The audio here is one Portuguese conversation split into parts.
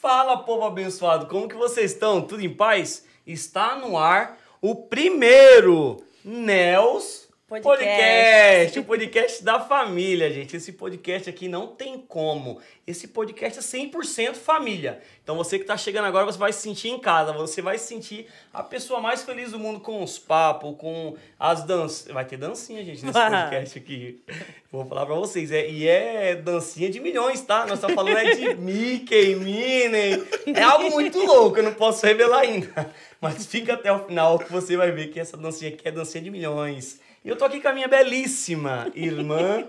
Fala, povo abençoado, como que vocês estão? Tudo em paz? Está no ar o primeiro NEOS Podcast. podcast. O podcast da família, gente. Esse podcast aqui não tem como. Esse podcast é 100% família. Então você que está chegando agora, você vai se sentir em casa. Você vai se sentir a pessoa mais feliz do mundo com os papos, com as danças. Vai ter dancinha, gente, nesse podcast aqui. Vou falar para vocês. É, e é dancinha de milhões, tá? Nós estamos tá falando é de Mickey, Minnie. É algo muito louco, eu não posso revelar ainda. Mas fica até o final que você vai ver que essa dancinha aqui é dancinha de milhões e eu tô aqui com a minha belíssima irmã.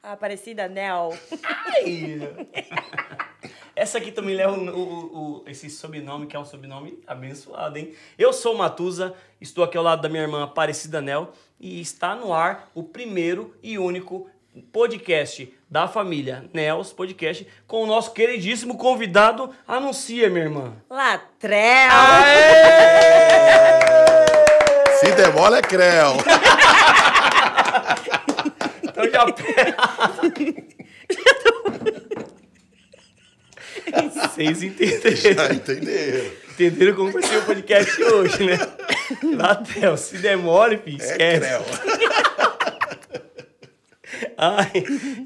Aparecida Nel. Ai! Essa aqui também leva o, o, o, esse sobrenome, que é um sobrenome abençoado, hein? Eu sou o Matusa, estou aqui ao lado da minha irmã Aparecida Nel e está no ar o primeiro e único podcast da família Nels Podcast com o nosso queridíssimo convidado. Anuncia, minha irmã. Latrel! Se demora é creu. capela. Vocês entenderam. Já entenderam. Entenderam como vai ser o podcast hoje, né? Latel, se demore, filho, é esquece. É Ai,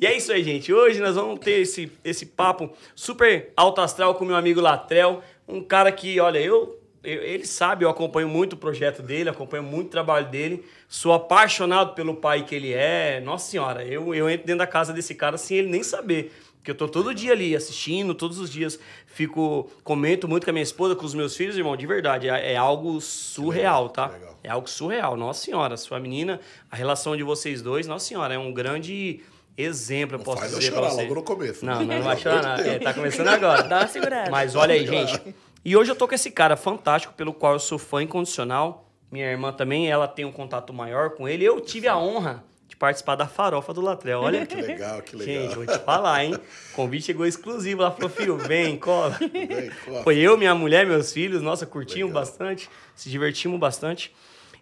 e é isso aí, gente. Hoje nós vamos ter esse, esse papo super alto astral com meu amigo Latrel. Um cara que, olha, eu ele sabe, eu acompanho muito o projeto dele, acompanho muito o trabalho dele, sou apaixonado pelo pai que ele é. Nossa senhora, eu, eu entro dentro da casa desse cara sem ele nem saber. Porque eu tô todo dia ali assistindo, todos os dias fico. Comento muito com a minha esposa, com os meus filhos, irmão, de verdade. É, é algo surreal, tá? É algo surreal. Nossa senhora, sua menina, a relação de vocês dois, nossa senhora, é um grande exemplo, eu posso faz dizer eu chorar pra você. logo no começo. Não, não, não vai chorar. Não. É, tá começando agora. Dá uma segurada. Mas olha aí, gente. E hoje eu tô com esse cara fantástico, pelo qual eu sou fã incondicional. Minha irmã também, ela tem um contato maior com ele. Eu tive a honra de participar da farofa do Latré. Olha. Que legal, que legal. Gente, vou te falar, hein? O convite chegou exclusivo. Ela falou, filho, vem, cola. Vem, cola. Foi eu, minha mulher, meus filhos. Nossa, curtimos legal. bastante, se divertimos bastante.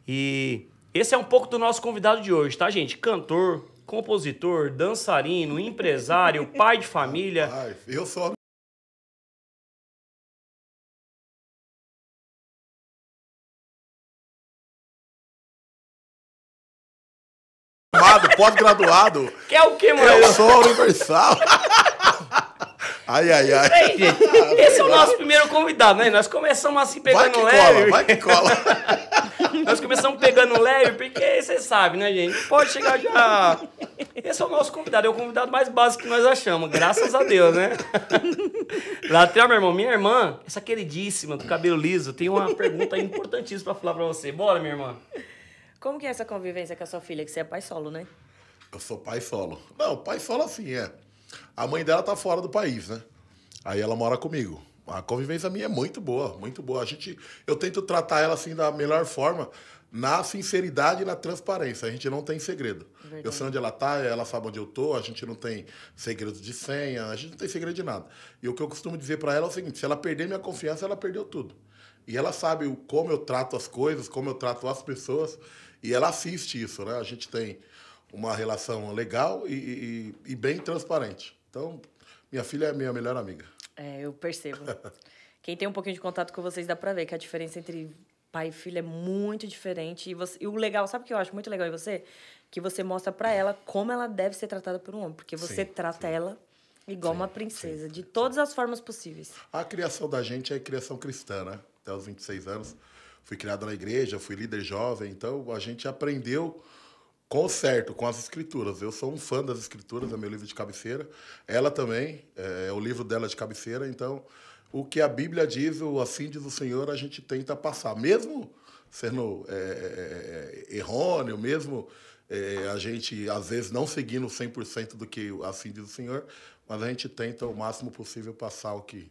E esse é um pouco do nosso convidado de hoje, tá, gente? Cantor, compositor, dançarino, empresário, pai de família. Ai, eu sou pós-graduado. Quer é o quê, mano? Eu sou universal. Ai, ai, ai. gente, esse é o nosso primeiro convidado, né? Nós começamos assim pegando vai leve. Cola, vai que cola. Nós começamos pegando leve, porque você sabe, né, gente? Pode chegar já. Esse é o nosso convidado, é o convidado mais básico que nós achamos, graças a Deus, né? Lá atrás, meu irmão, minha irmã, essa queridíssima, do cabelo liso, tem uma pergunta importantíssima pra falar pra você. Bora, minha irmã. Como que é essa convivência com a sua filha, que você é pai solo, né? Eu sou pai solo. Não, pai solo assim, é. A mãe dela tá fora do país, né? Aí ela mora comigo. A convivência minha é muito boa, muito boa. A gente, eu tento tratar ela assim da melhor forma, na sinceridade e na transparência. A gente não tem segredo. Verdade. Eu sei onde ela tá, ela sabe onde eu tô, a gente não tem segredo de senha, a gente não tem segredo de nada. E o que eu costumo dizer para ela é o seguinte: se ela perder minha confiança, ela perdeu tudo. E ela sabe como eu trato as coisas, como eu trato as pessoas. E ela assiste isso, né? A gente tem uma relação legal e, e, e bem transparente. Então, minha filha é minha melhor amiga. É, eu percebo. Quem tem um pouquinho de contato com vocês dá pra ver que a diferença entre pai e filha é muito diferente. E, você, e o legal, sabe o que eu acho muito legal em você? Que você mostra para ela como ela deve ser tratada por um homem. Porque você sim, trata sim. ela igual sim, uma princesa, de todas as formas possíveis. A criação da gente é criação cristã, né? Até os 26 anos fui criado na igreja, fui líder jovem, então a gente aprendeu com o certo, com as escrituras. Eu sou um fã das escrituras, é meu livro de cabeceira. Ela também, é, é o livro dela de cabeceira, então o que a Bíblia diz, o assim diz o Senhor, a gente tenta passar. Mesmo sendo é, é, é errôneo, mesmo é, a gente, às vezes, não seguindo 100% do que assim diz o Senhor, mas a gente tenta o máximo possível passar o que,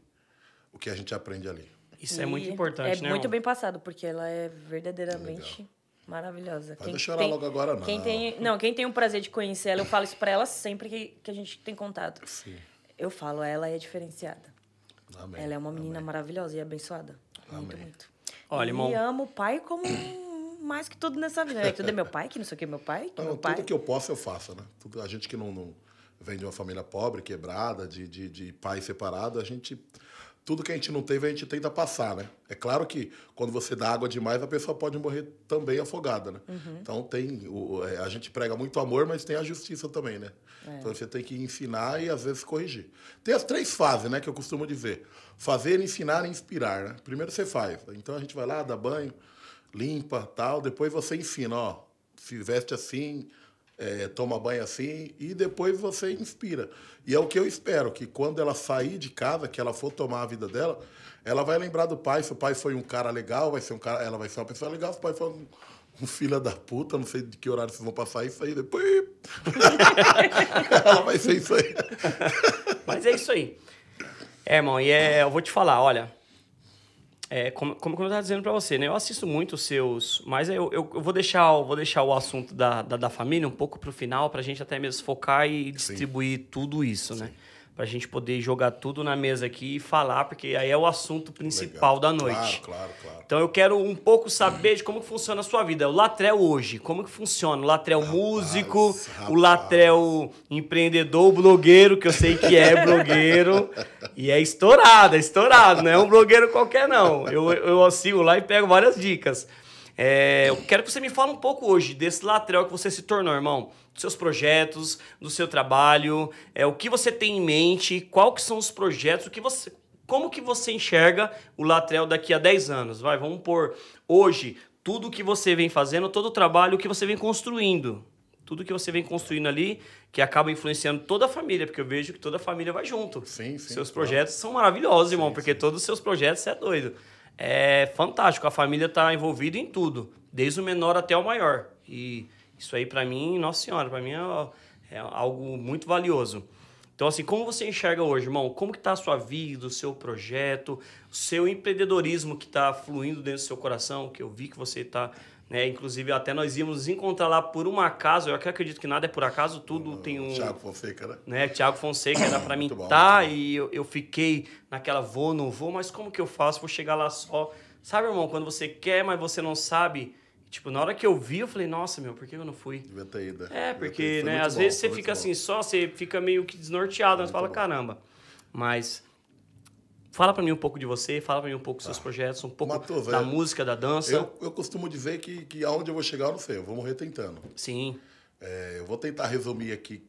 o que a gente aprende ali. Isso é e é muito importante, é né? É muito bem passado, porque ela é verdadeiramente maravilhosa. Vai quem chorar tem, logo agora, não. Quem tem, não, quem tem o prazer de conhecer ela, eu falo isso para ela sempre que, que a gente tem contato. Sim. Eu falo, ela é diferenciada. Amém. Ela é uma menina Amém. maravilhosa e abençoada. Amém. Muito, muito. Olha, irmão... E amo o pai como mais que tudo nessa vida. É Tudo é meu pai, que não sei o que é meu pai. Que não, meu tudo pai... que eu posso, eu faço, né? Tudo, a gente que não, não vem de uma família pobre, quebrada, de, de, de pai separado, a gente tudo que a gente não teve, a gente tenta passar, né? É claro que quando você dá água demais, a pessoa pode morrer também afogada, né? Uhum. Então tem. O, é, a gente prega muito amor, mas tem a justiça também, né? É. Então você tem que ensinar e às vezes corrigir. Tem as três fases, né, que eu costumo dizer: fazer, ensinar e inspirar. Né? Primeiro você faz. Então a gente vai lá, dá banho, limpa tal, depois você ensina, ó, se veste assim, é, toma banho assim e depois você inspira. E é o que eu espero, que quando ela sair de casa, que ela for tomar a vida dela, ela vai lembrar do pai. Se o pai foi um cara legal, vai ser um cara, ela vai ser uma pessoa legal. Se o pai foi um, um filho da puta, não sei de que horário vocês vão passar isso aí, depois... ela vai ser isso aí. Mas é isso aí. É, irmão, e é, eu vou te falar, olha, é, como, como eu estava dizendo para você, né? Eu assisto muito os seus, mas eu, eu, eu, vou, deixar, vou deixar o assunto da, da, da família um pouco para o final, para a gente até mesmo focar e distribuir Sim. tudo isso, né? Sim. né? para a gente poder jogar tudo na mesa aqui e falar, porque aí é o assunto principal Legal. da noite. Claro, claro, claro. Então eu quero um pouco saber de como funciona a sua vida. O Latrel hoje, como que funciona? O Latrel rapaz, músico, rapaz. o Latrel empreendedor, blogueiro, que eu sei que é blogueiro. e é estourado, é estourado, não é um blogueiro qualquer não. Eu, eu sigo lá e pego várias dicas. É, eu quero que você me fale um pouco hoje desse lateral que você se tornou, irmão. Dos seus projetos, do seu trabalho, é, o que você tem em mente, qual que são os projetos, o que você, como que você enxerga o lateral daqui a 10 anos? Vai, vamos pôr hoje tudo que você vem fazendo, todo o trabalho que você vem construindo. Tudo que você vem construindo ali, que acaba influenciando toda a família, porque eu vejo que toda a família vai junto. Sim, sim. Seus projetos claro. são maravilhosos, irmão, sim, porque sim. todos os seus projetos você é doido é fantástico. A família está envolvida em tudo, desde o menor até o maior. E isso aí, para mim, nossa senhora, para mim é, é, algo muito valioso. Então, assim, como você enxerga hoje, irmão? Como que tá a sua vida, o seu projeto, o seu empreendedorismo que está fluindo dentro do seu coração, que eu vi que você está né? Inclusive, até nós íamos encontrar lá por um acaso. Eu acredito que nada é por acaso, tudo o, tem um. Tiago Fonseca, né? né? Tiago Fonseca era para mim tá e eu, eu fiquei naquela vou, não vou, mas como que eu faço? Vou chegar lá só. Sabe, irmão, quando você quer, mas você não sabe. Tipo, na hora que eu vi, eu falei, nossa, meu, por que eu não fui? Devia ter ido. É, é porque, né, às bom, vezes você fica bom. assim, só, você fica meio que desnorteado, né? mas fala, bom. caramba. Mas Fala para mim um pouco de você, fala para mim um pouco dos seus ah, projetos, um pouco da é, música, da dança. Eu, eu, costumo dizer que, que aonde eu vou chegar, eu não sei, eu vou morrer tentando. Sim. É, eu vou tentar resumir aqui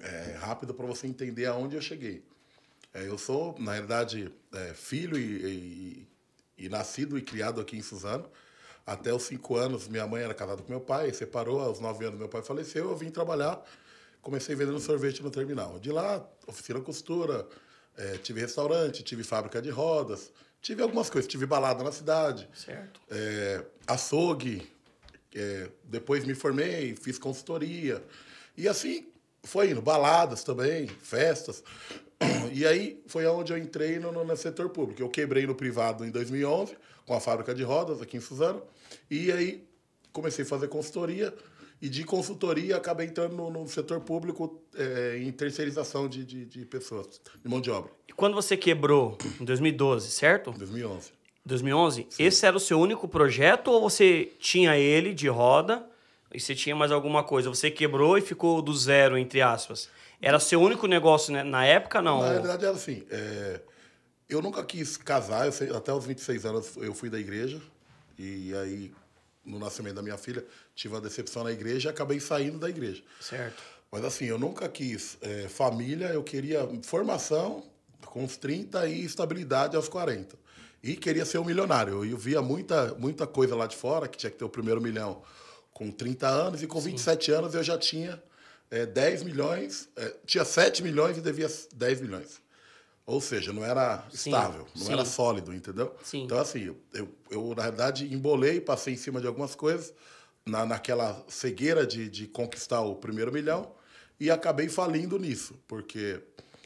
é, rápido para você entender aonde eu cheguei. É, eu sou, na realidade, é, filho e, e, e, nascido e criado aqui em Suzano. Até os cinco anos, minha mãe era casada com meu pai, separou, aos nove anos meu pai faleceu, eu vim trabalhar, comecei vendendo sorvete no terminal. De lá, oficina costura, é, tive restaurante, tive fábrica de rodas, tive algumas coisas. Tive balada na cidade. Certo. É, açougue. É, depois me formei, fiz consultoria. E assim foi indo. Baladas também, festas. E aí foi onde eu entrei no, no, setor público. Eu quebrei no privado em 2011, com a fábrica de rodas aqui em Suzano. E aí comecei a fazer consultoria e de consultoria acaba entrando no, no setor público é, em terceirização de, de, de, pessoas, de mão de obra. E quando você quebrou, em 2012, certo? 2011. 2011? Sim. Esse era o seu único projeto ou você tinha ele de roda e você tinha mais alguma coisa? Você quebrou e ficou do zero, entre aspas. Era seu único negócio né? na época, não? Na verdade era assim. É... Eu nunca quis casar, eu sei, até os 26 anos eu fui da igreja. E aí no nascimento da minha filha, tive uma decepção na igreja e acabei saindo da igreja. Certo. Mas assim, eu nunca quis é, família, eu queria formação com os 30 e estabilidade aos 40. E queria ser um milionário. Eu via muita, muita coisa lá de fora, que tinha que ter o primeiro milhão com 30 anos, e com 27 anos eu já tinha é, 10 milhões, é, tinha 7 milhões e devia 10 milhões. Ou seja, não era sim, estável, não sim. era sólido, entendeu? Sim. Então, assim, eu, eu, na verdade, embolei, passei em cima de algumas coisas, na, naquela cegueira de, de conquistar o primeiro milhão, e acabei falindo nisso, porque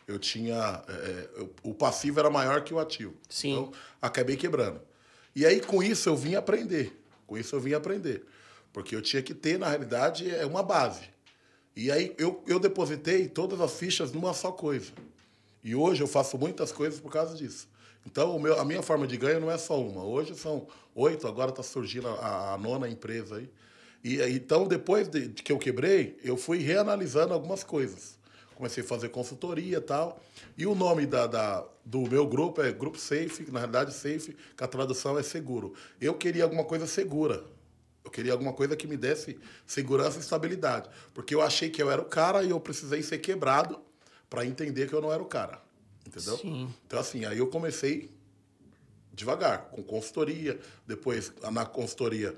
eu tinha. É, é, eu, o passivo era maior que o ativo. Sim. Então, acabei quebrando. E aí, com isso, eu vim aprender. Com isso, eu vim aprender. Porque eu tinha que ter, na realidade, é uma base. E aí, eu, eu depositei todas as fichas numa só coisa. E hoje eu faço muitas coisas por causa disso. Então, meu, a minha forma de ganho não é só uma. Hoje são oito, agora está surgindo a, a, nona empresa aí. E, então, depois de, de, que eu quebrei, eu fui reanalisando algumas coisas. Comecei a fazer consultoria e tal. E o nome da, da, do meu grupo é Grupo Safe, na realidade Safe, que a tradução é seguro. Eu queria alguma coisa segura. Eu queria alguma coisa que me desse segurança e estabilidade. Porque eu achei que eu era o cara e eu precisei ser quebrado para entender que eu não era o cara. Entendeu? Sim. Então, assim, aí eu comecei devagar, com consultoria. Depois, na consultoria,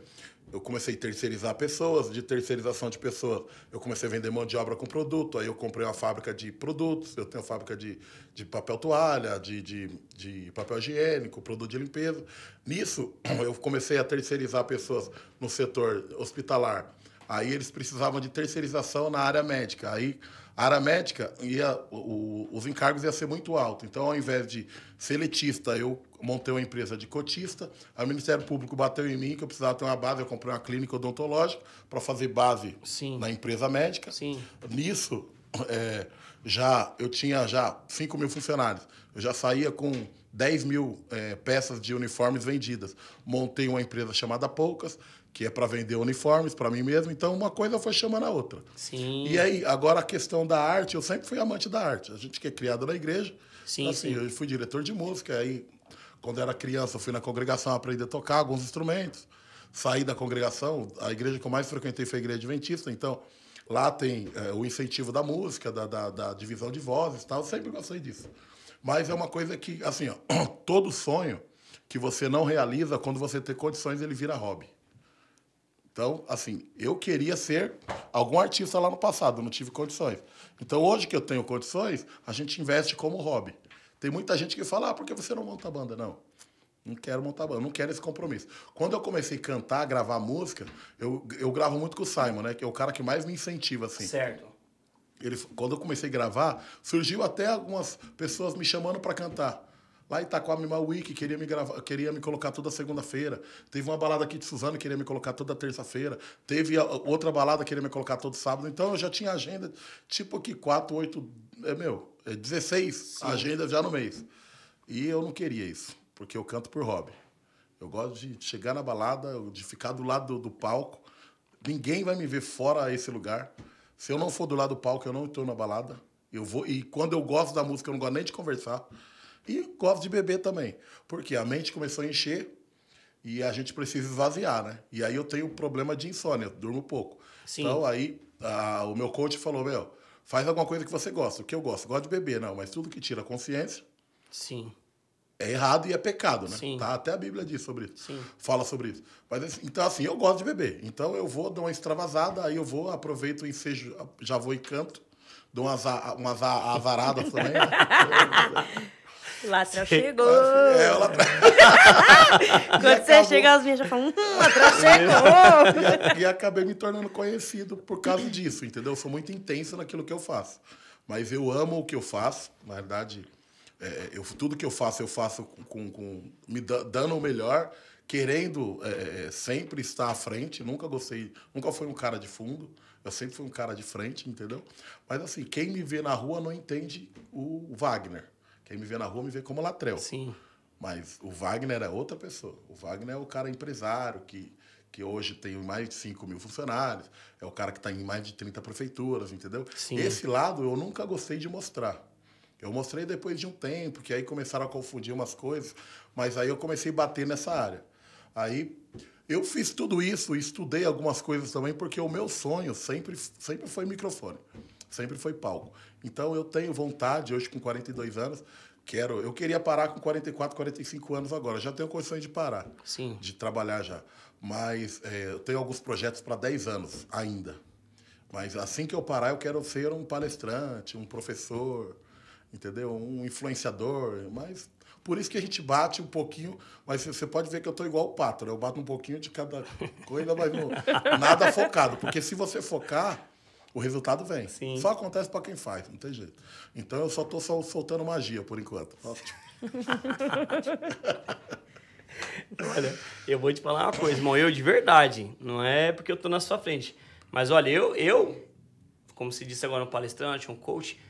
eu comecei a terceirizar pessoas. De terceirização de pessoas, eu comecei a vender mão de obra com produto. Aí eu comprei uma fábrica de produtos. Eu tenho fábrica de, de papel toalha, de, de, de papel higiênico, produto de limpeza. Nisso, eu comecei a terceirizar pessoas no setor hospitalar. Aí eles precisavam de terceirização na área médica. Aí a área médica, ia, o, os encargos iam ser muito altos. Então, ao invés de ser letista, eu montei uma empresa de cotista, o Ministério Público bateu em mim que eu precisava ter uma base, eu comprei uma clínica odontológica para fazer base Sim. na empresa médica. Sim. Nisso, é, já eu tinha já 5 mil funcionários. Eu já saía com 10 mil é, peças de uniformes vendidas. Montei uma empresa chamada Poucas, que é para vender uniformes para mim mesmo. Então, uma coisa foi chamando a outra. Sim. E aí, agora a questão da arte, eu sempre fui amante da arte. A gente que é criado na igreja. Sim, assim, sim. eu fui diretor de música, aí quando era criança, eu fui na congregação aprender a tocar alguns instrumentos. Saí da congregação, a igreja que eu mais frequentei foi a igreja adventista, então lá tem é, o incentivo da música, da, da, da divisão de vozes e tal, eu sempre gostei disso. Mas é uma coisa que, assim, ó, todo sonho que você não realiza, quando você tem condições, ele vira hobby. Então, assim, eu queria ser algum artista lá no passado, não tive condições. Então, hoje que eu tenho condições, a gente investe como hobby. Tem muita gente que fala, ah, por que você não monta banda? Não. Não quero montar banda, não quero esse compromisso. Quando eu comecei a cantar, gravar música, eu, eu gravo muito com o Simon, né? Que é o cara que mais me incentiva, assim. Certo. Ele, quando eu comecei a gravar, surgiu até algumas pessoas me chamando para cantar. Lá em Itacoa, uma wiki queria me gravar, queria me colocar toda segunda-feira. Teve uma balada aqui de Suzano queria me colocar toda terça-feira. Teve outra balada queria me colocar todo sábado. Então eu já tinha agenda tipo que quatro oito é meu, é 16 Sim. agendas já no mês. E eu não queria isso, porque eu canto por hobby. Eu gosto de chegar na balada, de ficar do lado do, do palco. Ninguém vai me ver fora esse lugar. Se eu não for do lado do palco, eu não estou na balada. Eu vou e quando eu gosto da música, eu não gosto nem de conversar. E gosto de beber também, porque a mente começou a encher e a gente precisa esvaziar, né? E aí eu tenho problema de insônia, durmo pouco. Sim. Então aí a, o meu coach falou, meu, faz alguma coisa que você gosta. O que eu gosto? Gosto de beber, não, mas tudo que tira consciência... Sim. É errado e é pecado, né? Sim. Tá, até a Bíblia diz sobre isso. Sim. Fala sobre isso. Mas, assim, então, assim, eu gosto de beber. Então, eu vou, dar uma extravasada, aí eu vou, aproveito o ensejo, já vou e canto. Dou umas, umas azaradas também. Né? Latrão chegou. É, o Latrão. Quando e você acabou... chega, as minhas já falam, hum, Latrão chegou. e, e acabei me tornando conhecido por causa disso, entendeu? Eu sou muito intenso naquilo que eu faço. Mas eu amo o que eu faço. Na verdade, é, eu, tudo que eu faço, eu faço com, com, com me dando o melhor, querendo é, é, é, sempre estar à frente. Nunca gostei, nunca fui um cara de fundo. Eu sempre fui um cara de frente, entendeu? Mas assim, quem me vê na rua não entende o Wagner. Quem me vê na rua me vê como latreu. Sim. Mas o Wagner é outra pessoa. O Wagner é o cara empresário que, que hoje tem mais de 5 mil funcionários, é o cara que está em mais de 30 prefeituras, entendeu? Sim. Esse lado eu nunca gostei de mostrar. Eu mostrei depois de um tempo, que aí começaram a confundir umas coisas, mas aí eu comecei a bater nessa área. Aí eu fiz tudo isso, estudei algumas coisas também, porque o meu sonho sempre, sempre foi microfone, sempre foi palco. Então eu tenho vontade, hoje com 42 anos, quero, eu queria parar com 44, 45 anos agora. Já tenho condições de parar. Sim. De trabalhar já. Mas é, eu tenho alguns projetos para 10 anos ainda. Mas assim que eu parar, eu quero ser um palestrante, um professor, entendeu? Um influenciador. Mas por isso que a gente bate um pouquinho, mas você pode ver que eu tô igual o pato, né? Eu bato um pouquinho de cada coisa, mas não, nada focado. Porque se você focar, o resultado vem. Sim. Só acontece para quem faz, não tem jeito. Então eu só estou soltando magia por enquanto. olha, eu vou te falar uma coisa, irmão. Eu de verdade, não é porque eu estou na sua frente. Mas olha, eu, eu, como se disse agora, um palestrante, um coach,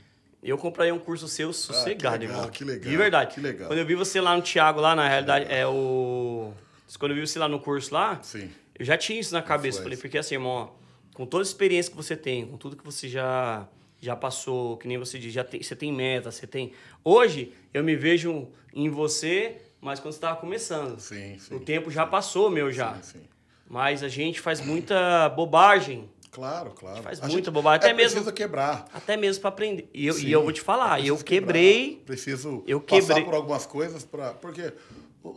eu compraria um curso seu sossegado, ah, que legal, irmão. Que legal. De verdade. Que legal. Quando eu vi você lá no Thiago, lá na realidade, é o. Quando eu vi você lá no curso lá, Sim. eu já tinha isso na cabeça. Falei, porque assim, irmão, ó, com toda a experiência que você tem, com tudo que você já já passou, que nem você diz, já tem, você tem meta, você tem. Hoje eu me vejo em você, mas quando você estava começando. Sim, sim. O tempo já passou, meu já. Sim, sim. Mas a gente faz muita bobagem. Claro, claro. A gente faz a muita gente bobagem. É até é mesmo, preciso quebrar. Até mesmo para aprender. E eu, sim, e eu vou te falar, é eu quebrei. Quebrar. Preciso eu passar quebrei. por algumas coisas para. Porque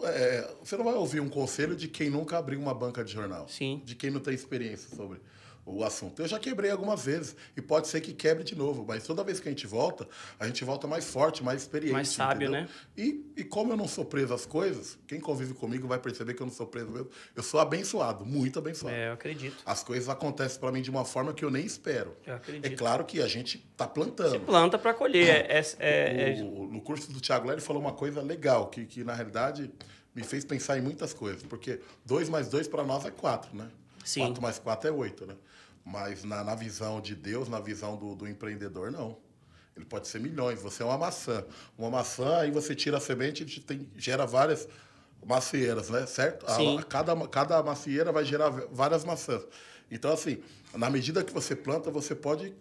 é, você não vai ouvir um conselho de quem nunca abriu uma banca de jornal. Sim. De quem não tem experiência sobre o assunto. Eu já quebrei algumas vezes e pode ser que quebre de novo, mas toda vez que a gente volta, a gente volta mais forte, mais experiente. Mais sábio, entendeu? né? E, e como eu não sou preso às coisas, quem convive comigo vai perceber que eu não sou preso mesmo. Eu sou abençoado, muito abençoado. É, eu acredito. As coisas acontecem para mim de uma forma que eu nem espero. Eu acredito. É claro que a gente tá plantando. Se planta para colher. É, é, é... é, é. O, no curso do Tiago ele falou uma coisa legal, que, que na realidade me fez pensar em muitas coisas, porque dois mais dois para nós é quatro né? Sim. Quatro mais quatro é oito né? Mas na, na visão de Deus, na visão do, do empreendedor, não. Ele pode ser milhões. Você é uma maçã. Uma maçã, aí você tira a semente e tem, gera várias macieiras, né? Certo? Sim. A, cada, cada macieira vai gerar várias maçãs. Então, assim, na medida que você planta, você pode.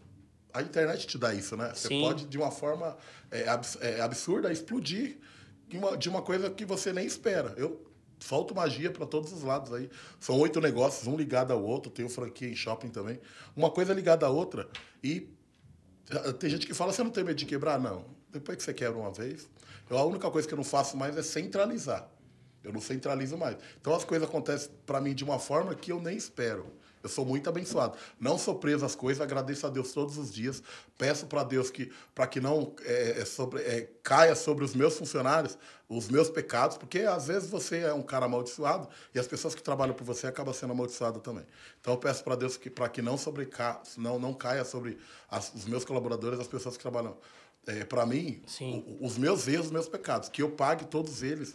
A internet te dá isso, né? Você pode, de uma forma é, é absurda, explodir de uma, de uma coisa que você nem espera. Eu solto magia para todos os lados aí. São oito negócios, um ligado ao outro, tem o franquia em shopping também. Uma coisa ligada à outra. E ah, tem gente que fala, você não tem medo de quebrar? Não. Depois que você quebra uma vez, eu, a única coisa que eu não faço mais é centralizar. Eu não centralizo mais. Então as coisas acontecem para mim de uma forma que eu nem espero. Eu sou muito abençoado. Não sou preso às coisas, agradeço a Deus todos os dias. Peço para Deus que para que não é, é, sobre, é, caia sobre os meus funcionários os meus pecados, porque às vezes você é um cara amaldiçoado e as pessoas que trabalham por você acabam sendo amaldiçoadas também. Então eu peço para Deus que para que não sobreca, não não caia sobre as, os meus colaboradores, as pessoas que trabalham é, para mim, o, os meus erros, os meus pecados, que eu pague todos eles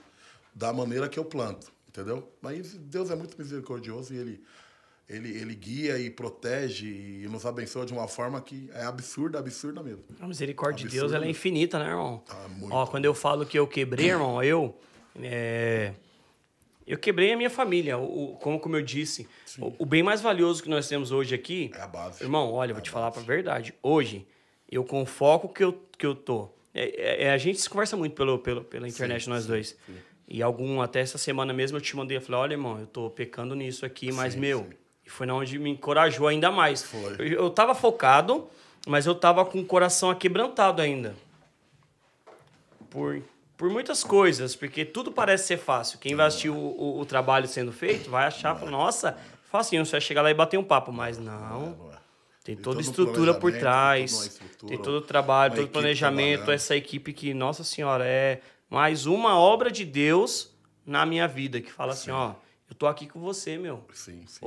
da maneira que eu planto, entendeu? Mas Deus é muito misericordioso e ele ele, ele guia e protege e nos abençoa de uma forma que é absurda, absurda mesmo. A misericórdia absurda de Deus ela é infinita, né, irmão? Tá muito. Ó, quando eu falo que eu quebrei, irmão, eu. É... Eu quebrei a minha família, o, como, como eu disse. O, o, bem mais valioso que nós temos hoje aqui. É a base. Irmão, olha, é vou te falar pra verdade. Hoje, eu com o foco que eu, que eu tô. É, é, é a gente se conversa muito pelo, pelo, pela internet, sim, nós sim, dois. Sim. E algum, até essa semana mesmo, eu te mandei. Eu falei: olha, irmão, eu tô pecando nisso aqui, mas meu e foi na onde me encorajou ainda mais. Foi. Eu, eu tava focado, mas eu tava com o coração aquebrantado ainda. Por, por muitas coisas, porque tudo parece ser fácil. Quem vai assistir o, o, o trabalho sendo feito vai achar, nossa, facinho, você vai chegar lá e bater um papo. Mas não. Tem toda a estrutura por trás, estrutura, tem todo o trabalho, todo o planejamento, essa equipe que, nossa senhora, é mais uma obra de Deus na minha vida, que fala assim, sim. assim, ó, eu tô aqui com você, meu. Sim, sim.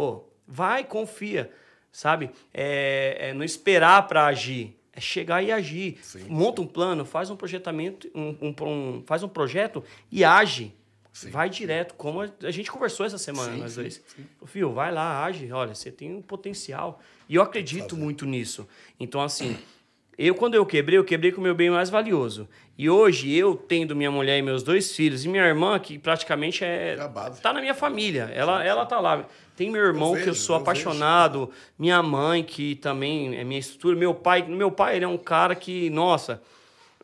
Vai, confia, sabe? É, é não esperar para agir, é chegar e agir. Sim, Monta sim. um plano, faz um projetamento, um, um, um faz um projeto e age. Sim, vai direto, como a gente conversou essa semana, nós né, dois. Fio, vai lá, age, olha, você tem um potencial. E eu acredito muito nisso. Então, assim, eu quando eu quebrei, eu quebrei com o meu bem mais valioso. E hoje, eu tendo minha mulher e meus dois filhos, e minha irmã, que praticamente é. Tá na minha família. Ela, ela tá lá. Tem meu irmão eu que eu sou eu apaixonado, vejo. minha mãe que também é minha estrutura, meu pai, meu pai ele é um cara que, nossa,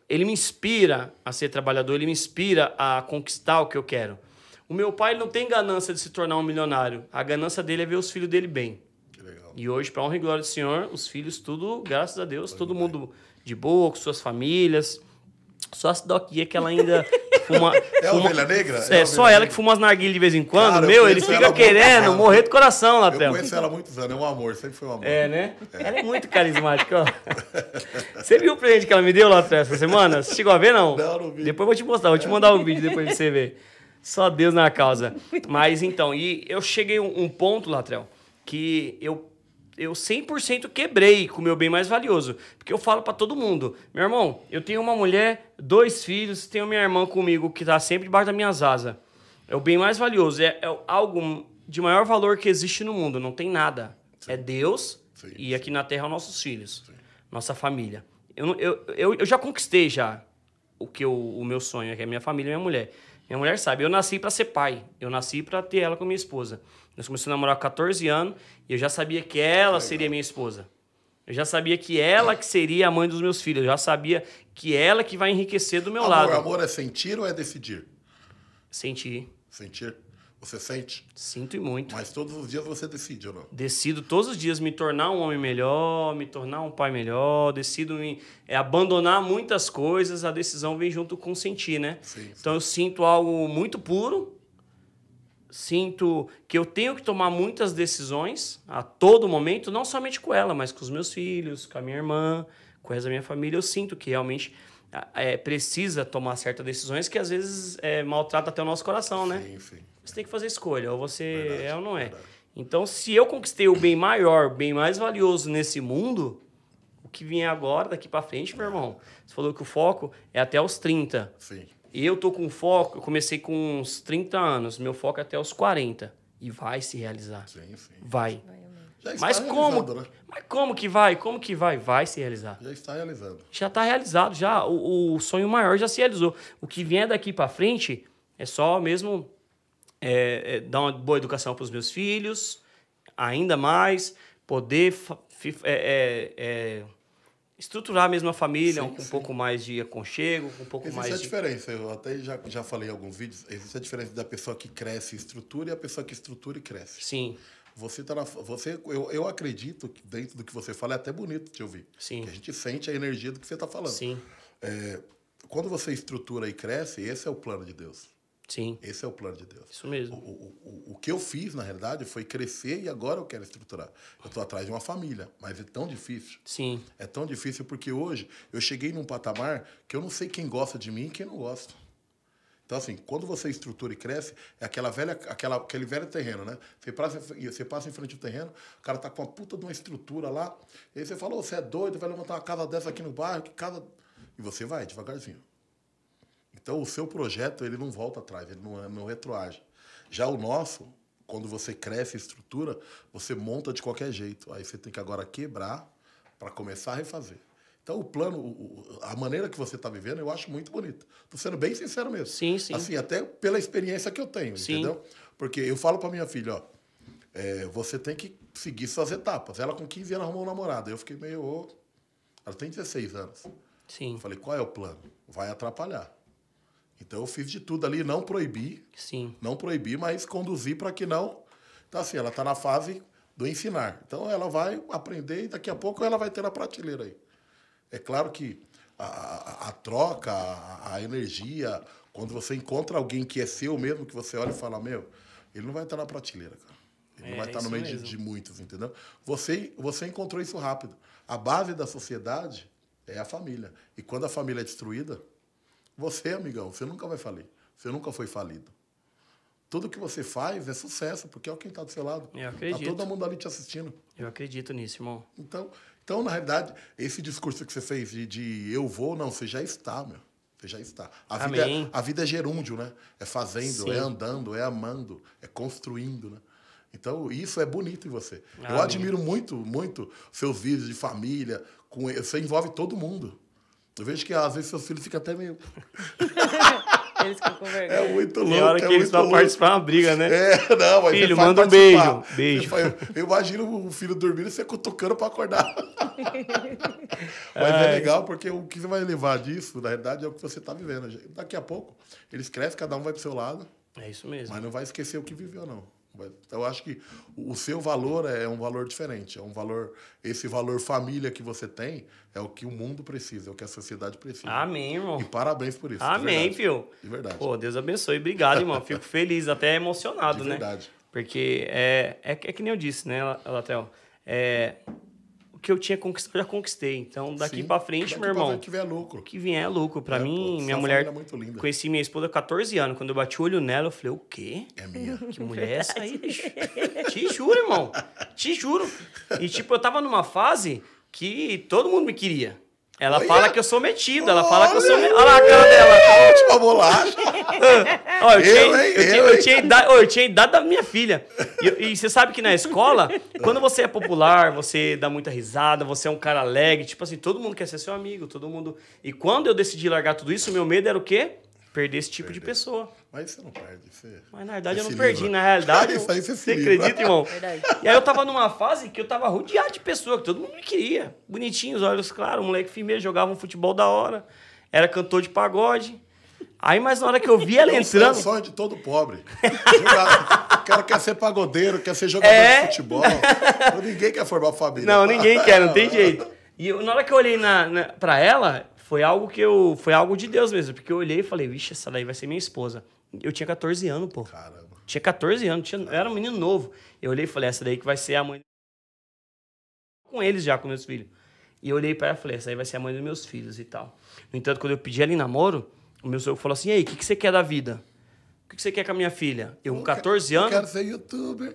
ele me inspira a ser trabalhador, ele me inspira a conquistar o que eu quero. O meu pai não tem ganância de se tornar um milionário. A ganância dele é ver os filhos dele bem. E hoje, para honra e glória do Senhor, os filhos, tudo, graças a Deus, Foi todo bem. mundo de boa, com suas famílias. Só a Sidoquia que ela ainda fuma. É fuma, ovelha negra? É, é só negra. ela que fuma as narguilhas de vez em quando. Cara, Meu, ele fica querendo morrer do coração lá Eu conheço ela muitos anos, é um amor, sempre foi um amor. É, né? É. Ela é muito carismática, ó. Você viu o presente que ela me deu lá atrás essa semana? Você chegou a ver, não? Não, não vi. Depois eu vou te mostrar, vou te é. mandar o um vídeo depois pra você ver. Só Deus na causa. Mas então, e eu cheguei a um ponto, Latrel, que eu eu 100% quebrei com o meu bem mais valioso. Porque eu falo para todo mundo, meu irmão, eu tenho uma mulher, dois filhos, tenho minha irmã comigo que tá sempre debaixo das minhas asas. É o bem mais valioso, é, é algo de maior valor que existe no mundo, não tem nada. É sim. É Deus sim, e aqui na Terra nossos filhos, sim. nossa família. Eu, eu, eu, eu, já conquistei já o que eu, o meu sonho, que é minha família e minha mulher. Minha mulher sabe, eu nasci para ser pai, eu nasci para ter ela como minha esposa. Nós começamos a namorar com 14 anos e eu já sabia que ela seria minha esposa. Eu já sabia que ela que seria a mãe dos meus filhos. Eu já sabia que ela que vai enriquecer do meu amor, lado. Amor é sentir ou é decidir? Sentir. Sentir. Você sente? Sinto e muito. Mas todos os dias você decide ou não? Decido todos os dias me tornar um homem melhor, me tornar um pai melhor, decido me é, abandonar muitas coisas. A decisão vem junto com sentir, né? Sim, sim. Então eu sinto algo muito puro, sinto que eu tenho que tomar muitas decisões a todo momento, não somente com ela, mas com os meus filhos, com a minha irmã, com o minha família. Eu sinto que realmente é, precisa tomar certas decisões que às vezes é, maltrata até o nosso coração, né? Sim, Você tem que fazer escolha, ou você verdade, é ou não é. Verdade. Então, se eu conquistei o bem maior, bem mais valioso nesse mundo, o que vier agora, daqui para frente, meu irmão? Você falou que o foco é até os 30. Sim. Eu tô com foco, eu comecei com uns 30 anos, meu foco é até os 40. E vai se realizar. Sim, sim. Vai. vai mas como? Né? Mas como que vai? Como que vai? Vai se realizar. Já está realizado. Já está realizado, já. O, o, sonho maior já se realizou. O que vier daqui para frente é só mesmo é, é, dar uma boa educação para os meus filhos, ainda mais, poder é, é, é estruturar mesmo a família, sim, com um pouco mais de aconchego, com um pouco existe mais. Existe a diferença, eu até já, já falei em alguns vídeos, existe a diferença da pessoa que cresce e estrutura e a pessoa que estrutura e cresce. Sim. Você tá na, você eu, eu acredito que dentro do que você fala é até bonito te ouvir. Sim. Que a gente sente a energia do que você está falando. Sim. É, quando você estrutura e cresce, esse é o plano de Deus. Sim. Esse é o plano de Deus. Isso mesmo. O, o, o, o que eu fiz, na realidade, foi crescer e agora eu quero estruturar. Eu estou atrás de uma família, mas é tão difícil. Sim. É tão difícil porque hoje eu cheguei num patamar que eu não sei quem gosta de mim e quem não gosta. Então, assim, quando você estrutura e cresce, é aquela velha, aquela, aquele velho terreno, né? Você passa, você passa em frente ao terreno, o cara tá com uma puta de uma estrutura lá, e aí você fala, oh, você é doido, vai levantar uma casa dessa aqui no bairro, que casa. E você vai devagarzinho. Então, o seu projeto, ele não volta atrás, ele não, é, não retroage. Já o nosso, quando você cresce estrutura, você monta de qualquer jeito. Aí você tem que agora quebrar para começar a refazer. Então, o plano, a maneira que você está vivendo, eu acho muito bonita. Estou sendo bem sincero mesmo. Sim, sim. Assim, até pela experiência que eu tenho, sim. entendeu? Porque eu falo para minha filha, ó, é, você tem que seguir suas etapas. Ela com 15 anos arrumou um namorado. Eu fiquei meio... ela tem 16 anos. Sim. Eu falei, qual é o plano? Vai atrapalhar. Então eu fiz de tudo ali, não proibi. Sim. Não proibi, mas conduzi para que não. Então, assim, ela está na fase do ensinar. Então ela vai aprender e daqui a pouco ela vai ter na prateleira aí. É claro que a, a troca, a, a, energia, quando você encontra alguém que é seu mesmo, que você olha e fala, meu, ele não vai estar tá na prateleira, cara. Ele é, não vai estar tá no meio de, de, muitos, entendeu? Você, você encontrou isso rápido. A base da sociedade é a família. E quando a família é destruída, você, amigão, você nunca vai falir. Você nunca foi falido. Tudo que você faz é sucesso, porque é o quem está do seu lado. Eu tá acredito. todo mundo ali te assistindo. Eu acredito nisso, irmão. Então, então na realidade, esse discurso que você fez de, de eu vou, não, você já está, meu. Você já está. A, é- Amém. vida, a vida é gerúndio, né? É fazendo, é Sim. é andando, é amando, é construindo, né? Então, isso é bonito em você. Amém. Eu admiro muito, muito seus vídeos de família. Com, você envolve todo mundo. Eu vejo que às vezes seus filhos ficam até meio. eles ficam com vergonha. É muito louco. Tem hora é que é eles vão participar uma briga, né? É, não, mas Filho, é manda um beijo. É beijo. eu imagino o filho dormindo e você cutucando pra acordar. mas Ai. é legal porque o que você vai levar disso, na realidade, é o que você tá vivendo. Daqui a pouco, eles crescem, cada um vai pro seu lado. É isso mesmo. Mas não vai esquecer o que viveu, não. Então, eu acho que o seu valor é, é um valor diferente, é um valor, esse valor família que você tem é o que o mundo precisa, é o que a sociedade precisa. Amém, irmão. E parabéns por isso. Amém, de filho. De verdade. Pô, Deus abençoe, obrigado, irmão. Fico feliz, até emocionado, de verdade. né? Verdade. Porque é, é, é que nem eu disse, né, Latel? É, o que eu tinha conquistado, eu já conquistei. Então, daqui para frente, daqui meu irmão. É que vier lucro. Que vier é lucro. Para é, mim, pô, minha é mulher. muito linda. Conheci minha esposa há 14 anos. Quando eu bati o olho nela, eu falei, o quê? É minha. Que mulher é essa aí, bicho? Te juro, irmão. Te juro. E, tipo, eu tava numa fase que todo mundo me queria. Ela Olha. fala que eu sou metido ela fala que eu sou metido. Olha lá a cara dela. Última tipo, bolacha. eu, tinha, eu, tinha, idade, da minha filha. E, e, você sabe que na escola, quando você é popular, você dá muita risada, você é um cara alegre, tipo assim, todo mundo quer ser seu amigo, todo mundo. E quando eu decidi largar tudo isso, meu medo era o quê? Perder esse tipo Perder. de pessoa. Mas você não perde. Você... Mas na verdade você eu não perdi. Livra. Na realidade. isso aí você, você acredita, irmão? Verdade. E aí eu tava numa fase que eu tava rodeado de pessoa, que todo mundo me queria. Bonitinho, os olhos claros, moleque firme jogava um futebol da hora, era cantor de pagode. Aí, mas na hora que eu vi ela entrando. É o sonho de todo pobre. o cara quer ser pagodeiro, quer ser jogador é... de futebol. ninguém quer formar família. Não, ninguém quer, não tem jeito. E eu, na hora que eu olhei na, na, pra ela, foi algo que eu. Foi algo de Deus mesmo. Porque eu olhei e falei, vixe, essa daí vai ser minha esposa. Eu tinha 14 anos, pô. Caramba. Tinha 14 anos, tinha, era um menino novo. Eu olhei e falei, essa daí que vai ser a mãe. Com eles já, com meus filhos. E eu olhei pra ela e falei, essa aí vai ser a mãe dos meus filhos e tal. No entanto, quando eu pedi ela em namoro o meu sogro falou assim: ei o que, que você quer da vida? O que, que você quer com a minha filha? Eu com 14 anos. Eu quero ser youtuber.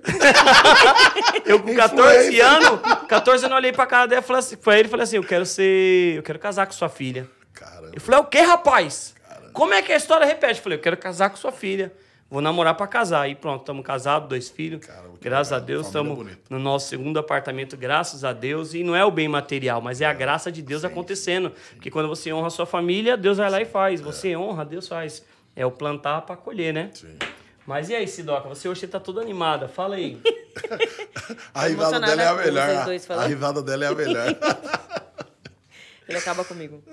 eu com 14 anos, 14 anos, olhei pra cara dela e falei assim, ele e falei assim: eu quero ser. Eu quero casar com sua filha. Caramba. Eu falei, o que, rapaz? Caramba. Como é que é a história repete? Eu falei, eu quero casar com sua filha. Vou namorar para casar. E pronto, estamos casados, dois filhos. graças a Deus, estamos no nosso segundo apartamento, graças a Deus. E não é o bem material, mas é, é. a graça de Deus sim, acontecendo. Sim. Porque quando você honra a sua família, Deus vai lá e faz. É. Você é. honra, Deus faz. É o plantar para colher, né? Sim. Mas e aí, Sidoca? Você hoje está toda animada. Fala aí. a risada é dela é a melhor. A risada dela é a melhor. Ele acaba comigo.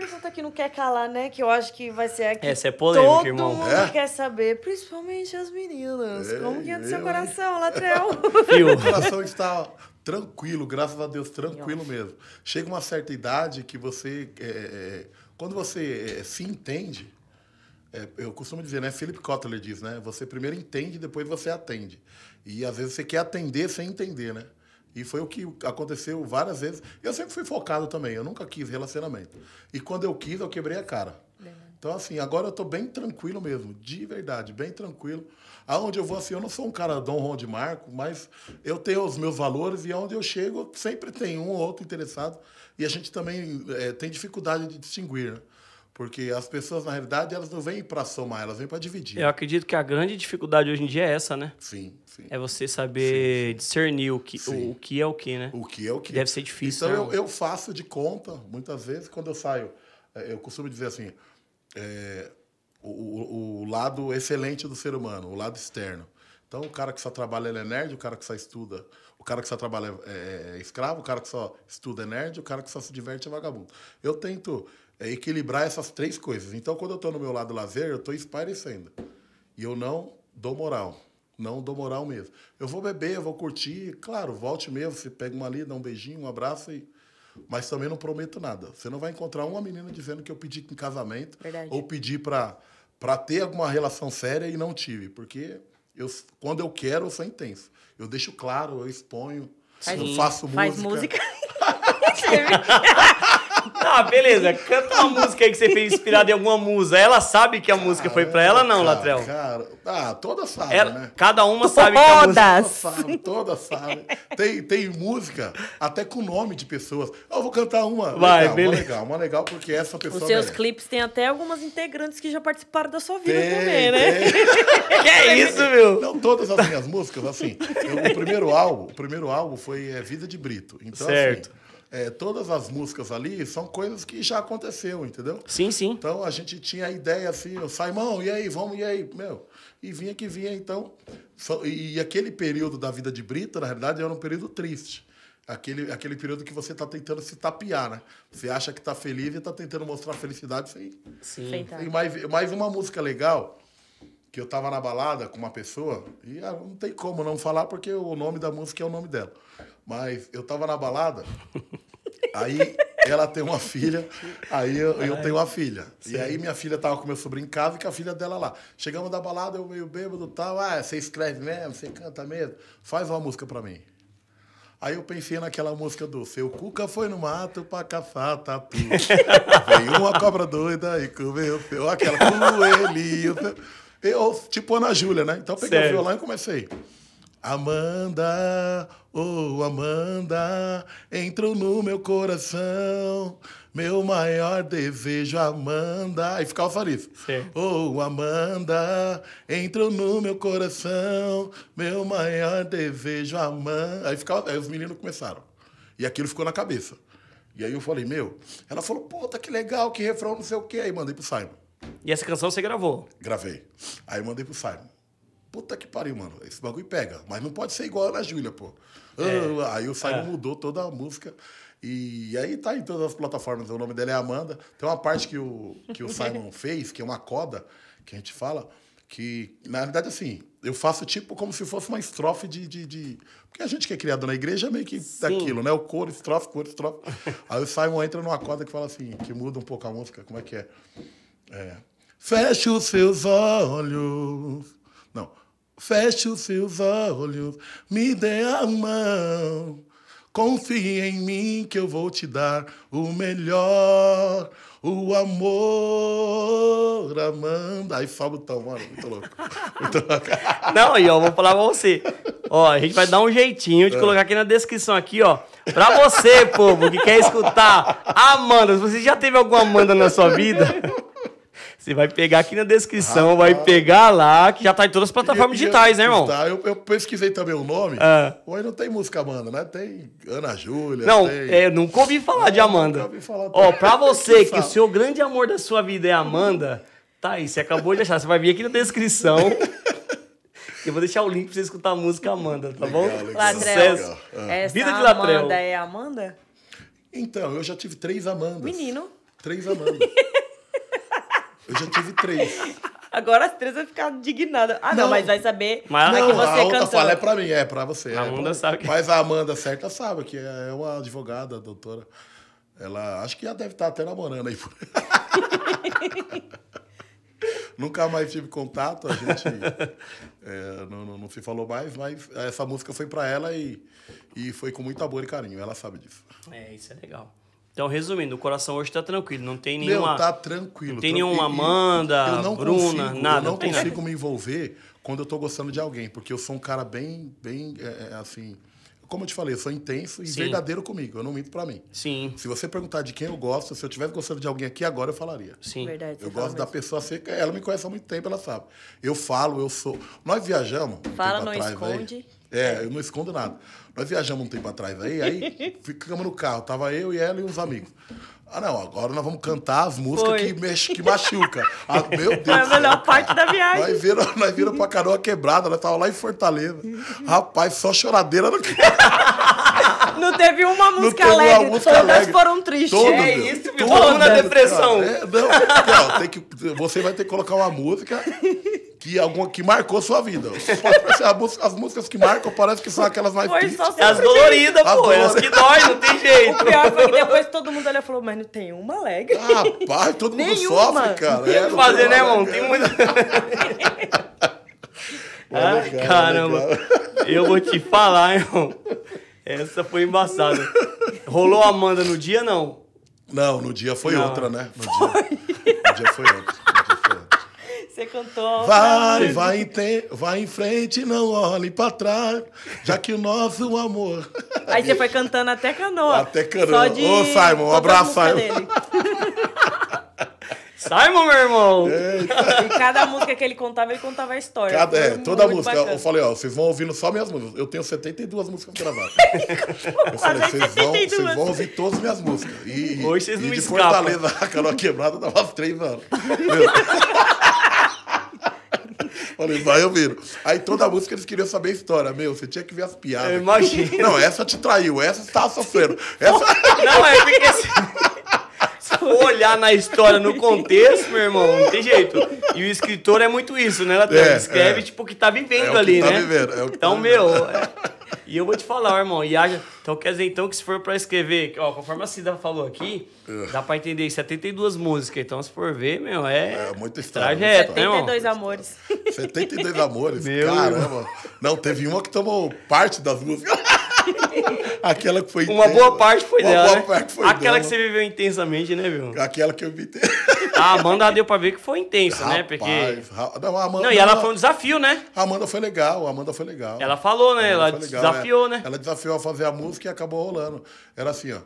pergunta que tá não quer calar, né? Que eu acho que vai ser aqui. Essa é polêmica, Todo irmão. Todo mundo é? quer saber, principalmente as meninas. É, Como que é do seu coração, Latrel? Meu coração está tranquilo, graças a Deus, tranquilo mesmo. Chega uma certa idade que você... É, é, é quando você é, se entende... eu costumo dizer, né? Philip Kotler diz, né? Você primeiro entende, depois você atende. E às vezes você quer atender sem entender, né? E foi o que aconteceu várias vezes. Eu sempre fui focado também, eu nunca quis relacionamento. E quando eu quis, eu quebrei a cara. Então, assim, agora eu tô bem tranquilo mesmo, de verdade, bem tranquilo. Aonde eu vou, assim, eu não sou um cara Dom Ron de Marco, mas eu tenho os meus valores e aonde eu chego, sempre tem um ou outro interessado. E a gente também é, tem dificuldade de distinguir. Né? Porque as pessoas, na realidade, elas não vêm para somar, elas vêm para dividir. Eu acredito que a grande dificuldade hoje em dia é essa, né? Sim, sim. É você saber sim, sim. discernir o que, o, o, que é o que, né? O que é o que. Deve ser difícil. Então, né? eu, eu, faço de conta, muitas vezes, quando eu saio. É, eu costumo dizer assim: é, o, o, lado excelente do ser humano, o lado externo. Então, o cara que só trabalha é nerd, o cara que só estuda, o cara que só trabalha é, é, é escravo, o cara que só estuda é nerd, o cara que só se diverte é vagabundo. Eu tento é equilibrar essas três coisas. Então, quando eu estou no meu lado lazer, eu estou esparecendo. E eu não dou moral. Não dou moral mesmo. Eu vou beber, eu vou curtir. Claro, volte mesmo. Você pega uma ali, dá um beijinho, um abraço e. Mas também não prometo nada. Você não vai encontrar uma menina dizendo que eu pedi em casamento Verdade. ou pedi para ter alguma relação séria e não tive. Porque eu, quando eu quero, eu sou intenso. Eu deixo claro, eu exponho, Sim. eu faço música. Faz música. Ah, beleza. Canta uma música aí que você fez inspirada em alguma musa. Ela sabe que a música foi pra ela, não, cara, Latrell? Cara, ah, toda sabe, ela, né? Cada uma todas. sabe que a música. Sabe, toda sabe. Tem, tem música até com nome de pessoas. Eu vou cantar uma. Vai, legal, beleza. Uma legal, uma legal, porque essa pessoa. Os seus merece. clipes têm até algumas integrantes que já participaram da sua vida tem, também, né? que é isso, meu? Não, todas as minhas músicas, assim. Eu, o primeiro álbum, o primeiro álbum foi é, Vida de Brito. Então, assim, certo. Assim, é, todas as músicas ali são coisas que já aconteceu, entendeu? Sim, sim. Então a gente tinha a ideia assim, Simão, e aí, vamos, e aí, meu. E vinha que vinha, então. E aquele período da vida de Brito, na realidade, era um período triste aquele, aquele período que você está tentando se tapear, né? Você acha que está feliz e está tentando mostrar felicidade sem. Sim. E tá. mais, mais uma música legal, que eu estava na balada com uma pessoa, e ah, não tem como não falar, porque o nome da música é o nome dela. Mas eu tava na balada, aí ela tem uma filha, aí eu, eu tenho uma filha. Sim. E aí minha filha tava com meu sobrinho em casa e com a filha dela lá. Chegamos da balada, eu meio bêbado e tal. Ah, você escreve mesmo, você canta mesmo? Faz uma música pra mim. Aí eu pensei naquela música do Seu Cuca foi no mato pra cafar tatu. Veio uma cobra doida e comeu seu, aquela coelhinho. Eu, tipo Ana Júlia, né? Então eu peguei Sério? o violão e comecei. Amanda, oh Amanda, entrou no meu coração. Meu maior desejo, Amanda. Aí ficava o Farif. Oh, Amanda, entrou no meu coração. Meu maior desejo, Amanda. Aí, ficava, aí os meninos começaram. E aquilo ficou na cabeça. E aí eu falei, meu. Ela falou, puta, que legal, que refrão, não sei o quê. Aí mandei pro Simon. E essa canção você gravou? Gravei. Aí mandei pro Simon. Puta que pariu, mano. Esse bagulho pega. Mas não pode ser igual a Ana Júlia, pô. Ah, é. Aí o Simon é. mudou toda a música. E aí tá em todas as plataformas. O nome dela é Amanda. Tem uma parte que o, que o Simon fez, que é uma coda, que a gente fala, que, na verdade assim, eu faço tipo como se fosse uma estrofe de. de, de... Porque a gente que é criado na igreja é meio que Sim. daquilo, né? O coro, estrofe, coro, estrofe. aí o Simon entra numa coda que fala assim, que muda um pouco a música. Como é que é? É. Feche os seus olhos. Não. Feche os seus olhos, me dê a mão. Confie em mim que eu vou te dar o melhor, o amor, Amanda. Aí sobe o tom, mano, muito louco. Muito louco. Não, e ó, vou falar pra você. Ó, a gente vai dar um jeitinho de é. colocar aqui na descrição aqui, ó. Pra você, povo, que quer escutar Amanda. você já teve alguma Amanda na sua vida... Você vai pegar aqui na descrição, ah, vai pegar lá, que já tá em todas as plataformas digitais, né, irmão? Tá, eu, eu, pesquisei também o nome. Ah. Hoje não tem música Amanda, né? Tem Ana Júlia. Não, tem... é, eu nunca ouvi falar não, de Amanda. Nunca ouvi falar Ó, pra você que, que o seu grande amor da sua vida é Amanda, tá aí, você acabou de achar. Você vai vir aqui na descrição. Eu vou deixar o link pra você escutar a música Amanda, tá legal, bom? Latrel. Sucesso. Vida de Latrel. Amanda é Amanda? Então, eu já tive três Amandas. Menino. Três Amandas. Eu já tive três. Agora as três vai ficar indignada. Ah, não, não mas vai saber. Mas é não, é que você a outra cantou. fala é pra mim, é pra você. A é Amanda é pra... sabe. Que... Mas a Amanda certa sabe, que é uma advogada, doutora. Ela acho que já deve estar tá até namorando aí. Nunca mais tive contato, a gente é, não, não, não, se falou mais, mas essa música foi para ela e, e foi com muito amor e carinho, ela sabe disso. É, isso é legal. Então, resumindo, o coração hoje está tranquilo, não tem nenhuma. Meu, tá tranquilo. Não tem nenhuma tá Amanda, eu não Bruna, consigo, nada. Eu não consigo nada. me envolver quando eu estou gostando de alguém, porque eu sou um cara bem, bem é, é, assim. Como eu te falei, eu sou intenso e Sim. verdadeiro comigo, eu não minto para mim. Sim. Se você perguntar de quem eu gosto, se eu tivesse gostando de alguém aqui agora, eu falaria. Sim. Verdade, eu gosto da pessoa ser. Ela me conhece há muito tempo, ela sabe. Eu falo, eu sou. Nós viajamos. Fala, um não atrás, esconde. É, eu não escondo nada. Nós viajamos um tempo atrás aí, aí ficamos no carro. Tava eu e ela e uns amigos. Ah, não, agora nós vamos cantar as músicas que, mexe, que machuca. Ah, meu Deus. Foi a melhor parte da viagem. Nós viramos nós vira pra caroa quebrada, nós tava lá em Fortaleza. Rapaz, só choradeira no Não teve uma música teve alegre, música todas alegre. foram tristes. é isso, me mundo na depressão. É, não, não, tem que, você vai ter que colocar uma música que, algum que marcou sua vida. Pensar, as músicas que marcam parece que são aquelas mais foi, As doloridas, pô. As que dói, não tem jeito. O pior foi que depois todo mundo olhou e falou, mas não tem uma alegre. Rapaz, todo mundo Nenhuma. sofre, cara. Tem é, o é, que fazer, né, irmão? Tem muito... legal, caramba. Legal. Eu vou te falar, irmão. Essa foi embaçada. Rolou a Amanda no dia, não? Não, no dia foi outra, né? No, foi. Dia, no dia foi outra. Você cantou. Vai, vai, te, vai em frente, não olhe para trás, já que o nosso amor. Aí você foi cantando até canoa. Até canoa. Ô, de... oh, Simon, um abraço, Simon. Simon, meu irmão! Eita. E cada música que ele contava, ele contava a história. Cada, é, toda a música. Bacana. Eu falei, ó, vocês vão ouvindo só minhas músicas. Eu tenho 72 músicas gravadas. eu falei, vocês vão, vocês vão ouvir todas as minhas músicas. E, Hoje vocês e não de escapam. Fortaleza, a Carol Quebrada dava três, mano. Falei, vai ouvindo. Aí toda música eles queriam saber a história. Meu, você tinha que ver as piadas. Eu imagino. Não, essa te traiu, essa estava sofrendo. Essa... Não, é porque se for olhar na história, no contexto, meu irmão, não tem jeito. E o escritor é muito isso, né? Ela é, escreve, é. tipo, o que tá vivendo é o que ali, tá né? Vivendo, é o que então, tá meu. É... E eu vou te falar, irmão. E haja... Então quer dizer então que se for para escrever, ó, conforme a Cida falou aqui, dá para entender 72 músicas. Então se for ver, meu, é. É muita estranho. Trajeto, 72 né, amores. 72 amores, meu caramba. Irmão. Não, teve uma que tomou parte das músicas. Aquela que foi Uma intensa. boa parte foi Uma dela. Boa né? parte foi Aquela dela. que você viveu intensamente, né, viu? Aquela que eu vi A Amanda deu pra ver que foi intensa, né? Porque. Não, Amanda, não, e ela foi um desafio, né? A Amanda foi legal, a Amanda foi legal. Ela falou, né? Ela, ela é. desafiou, né? Ela desafiou a fazer a música e acabou rolando. Era assim, ó.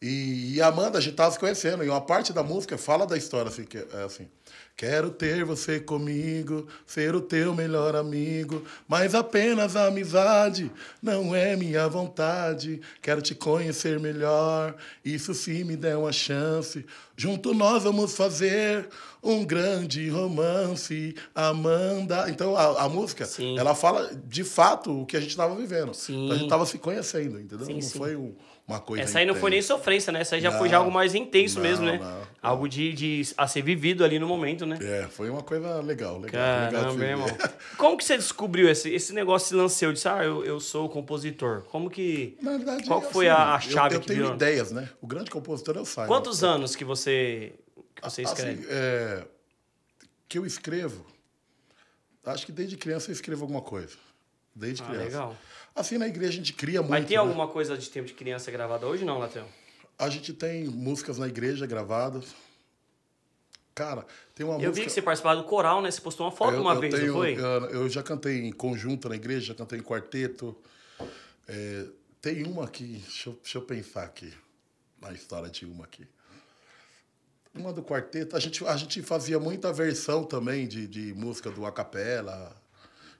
E, a Amanda, a gente estava se conhecendo, e uma parte da música fala da história, assim, que é assim. Quero ter você comigo, ser o teu melhor amigo, mas apenas a amizade não é minha vontade. Quero te conhecer melhor, isso se me der uma chance. Junto nós vamos fazer um grande romance, Amanda. Então a, a música, sim. ela fala de fato o que a gente estava vivendo. Então, a gente estava se conhecendo, entendeu? Sim, Não sim. foi um uma coisa. Essa aí não foi nem sofrência, né? Essa aí já não, foi já algo mais intenso não, mesmo, né? Não, algo de, de a ser vivido ali no momento, né? É, foi uma coisa legal, legal. Caramba, legal irmão. Como que você descobriu esse, esse negócio lanceu? Disse, ah, eu, eu sou compositor. Como que. Na verdade, qual é foi assim, a, chave eu, eu que Eu tenho virou? ideias, né? O grande compositor é o Simon. Quantos eu, anos que você, que você assim, escreve? Assim, é, que eu escrevo. Acho que desde criança eu escrevo alguma coisa. Desde ah, criança. Legal. Assim, na igreja a gente cria muito. Mas tem né? alguma coisa de tempo de criança gravada hoje, não, Latão? A gente tem músicas na igreja gravadas. Cara, tem uma eu música... Eu vi que você participava do coral, né? Você postou uma foto eu, uma eu vez, tenho, não foi? Eu já cantei em conjunto na igreja, já cantei em quarteto. É, tem uma aqui, deixa eu, deixa eu pensar aqui, na história de uma aqui. Uma do quarteto, a gente, a gente fazia muita versão também de, de música do acapela,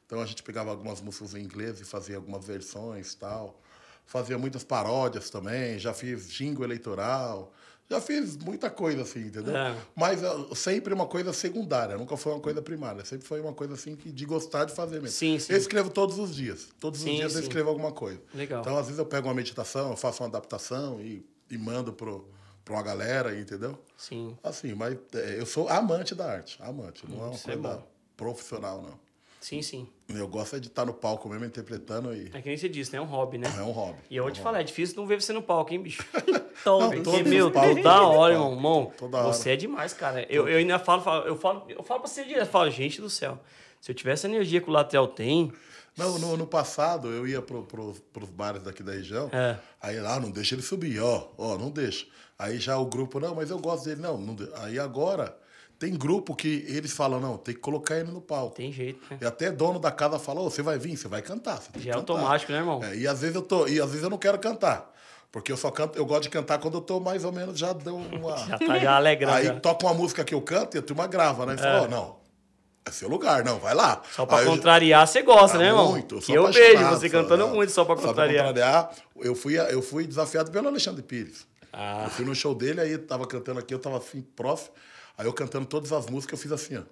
então a gente pegava algumas músicas em inglês e fazia algumas versões tal. Fazia muitas paródias também, já fiz jingo eleitoral, já fiz muita coisa assim, entendeu? É. Mas ah, sempre uma coisa secundária, nunca foi uma coisa primária, sempre foi uma coisa assim que de gostar de fazer mesmo. Sim, sim. Eu escrevo todos os dias, todos sim, os dias sim. eu escrevo alguma coisa. Legal. Então às vezes eu pego uma meditação, faço uma adaptação e, e mando pro para uma galera, entendeu? Sim. Assim, mas é, eu sou amante da arte, amante, não é hum, é uma coisa é profissional não. Sim, sim. Eu gosto é de estar tá no palco mesmo, interpretando e. É que nem você disse, né? É um hobby, né? É um hobby. E eu é vou um te falar, é difícil não ver você no palco, hein, bicho? Tom, porque, meu, palco, toda hora, irmão. irmão toda hora. Você é demais, cara. Eu, eu ainda falo, falo, eu falo, eu falo pra você direto, eu falo, gente do céu. Se eu tivesse a energia que o Latel tem. Não, no, no passado eu ia pro, pro, pros bares daqui da região, é. aí lá, ah, não deixa ele subir, ó, ó, não deixa. Aí já o grupo, não, mas eu gosto dele, não, não aí agora tem grupo que eles falam, não, tem que colocar ele no palco. Tem jeito, né? E até dono da casa fala, você vai vir, você vai cantar. Você Já é cantar. automático, né, irmão? É, e às vezes eu tô, e às vezes eu não quero cantar. Porque eu só canto, eu gosto de cantar quando eu tô mais ou menos já deu uma. já tá já alegrando. Aí toca uma música que eu canto e a turma grava, né? E é. fala, oh, não, é seu lugar, não, vai lá. Só pra aí contrariar, você gosta, ah, né, irmão? Muito, eu, sou eu vejo você cantando né? muito só pra só contrariar. Pra contrariar eu, fui, eu fui desafiado pelo Alexandre Pires. Ah. Eu fui no show dele, aí tava cantando aqui, eu tava assim, prof. Aí eu cantando todas as músicas, eu fiz assim, ó.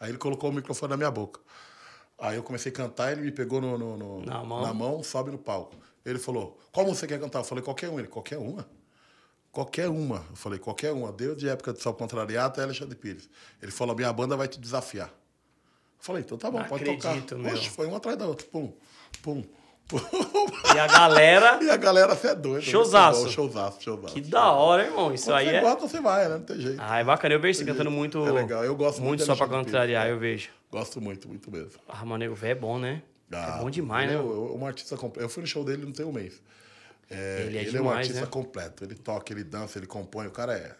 Aí ele colocou o microfone na minha boca. Aí eu comecei a cantar, ele me pegou no, no, no na, mão. na mão, sobe no palco. Ele falou, qual música você quer cantar? Eu falei, qualquer uma. Ele, qualquer uma? Qualquer uma. Eu falei, qualquer uma. Deu de época de Sal Contrariar até Alexandre Pires. Ele falou, minha banda vai te desafiar. Eu falei, então tá bom, Não pode acredito, tocar. Meu. Poxa, foi um atrás da outra. Pum, pum e a galera. e a galera, você é doido. Showzaço. showzaço, showzaço. Que da hora, irmão. Isso Quando aí você é. gosta, você vai, né? Não tem jeito. Ah, é bacana. Eu vejo você cantando é muito. É legal. Eu gosto muito. Muito só pra contrariar, eu vejo. Gosto muito, muito mesmo. Ah, mano, o véio é bom, né? Ah, é bom demais, né? Eu, é é um artista completo. Eu fui no show dele não tem um mês. É, ele é, ele demais, é um artista né? completo. Ele toca, ele dança, ele compõe. O cara é.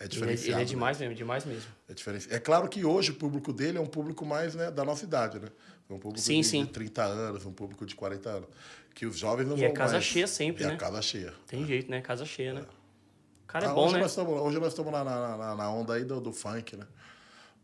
É, diferente diferenciado. Ele é, ele é né? demais mesmo. mesmo, demais mesmo. É, diferente é claro que hoje o público dele é um público mais né, da nossa idade, né? É um público sim, de, sim. de 30 anos, um público de 40 anos. Que os jovens não e é vão é casa mais. cheia sempre, e é né? É casa cheia. Tem é. jeito, né? Casa cheia, né? O cara ah, é bom, hoje né? Nós estamos, hoje nós estamos na, na, na onda aí do, do funk, né?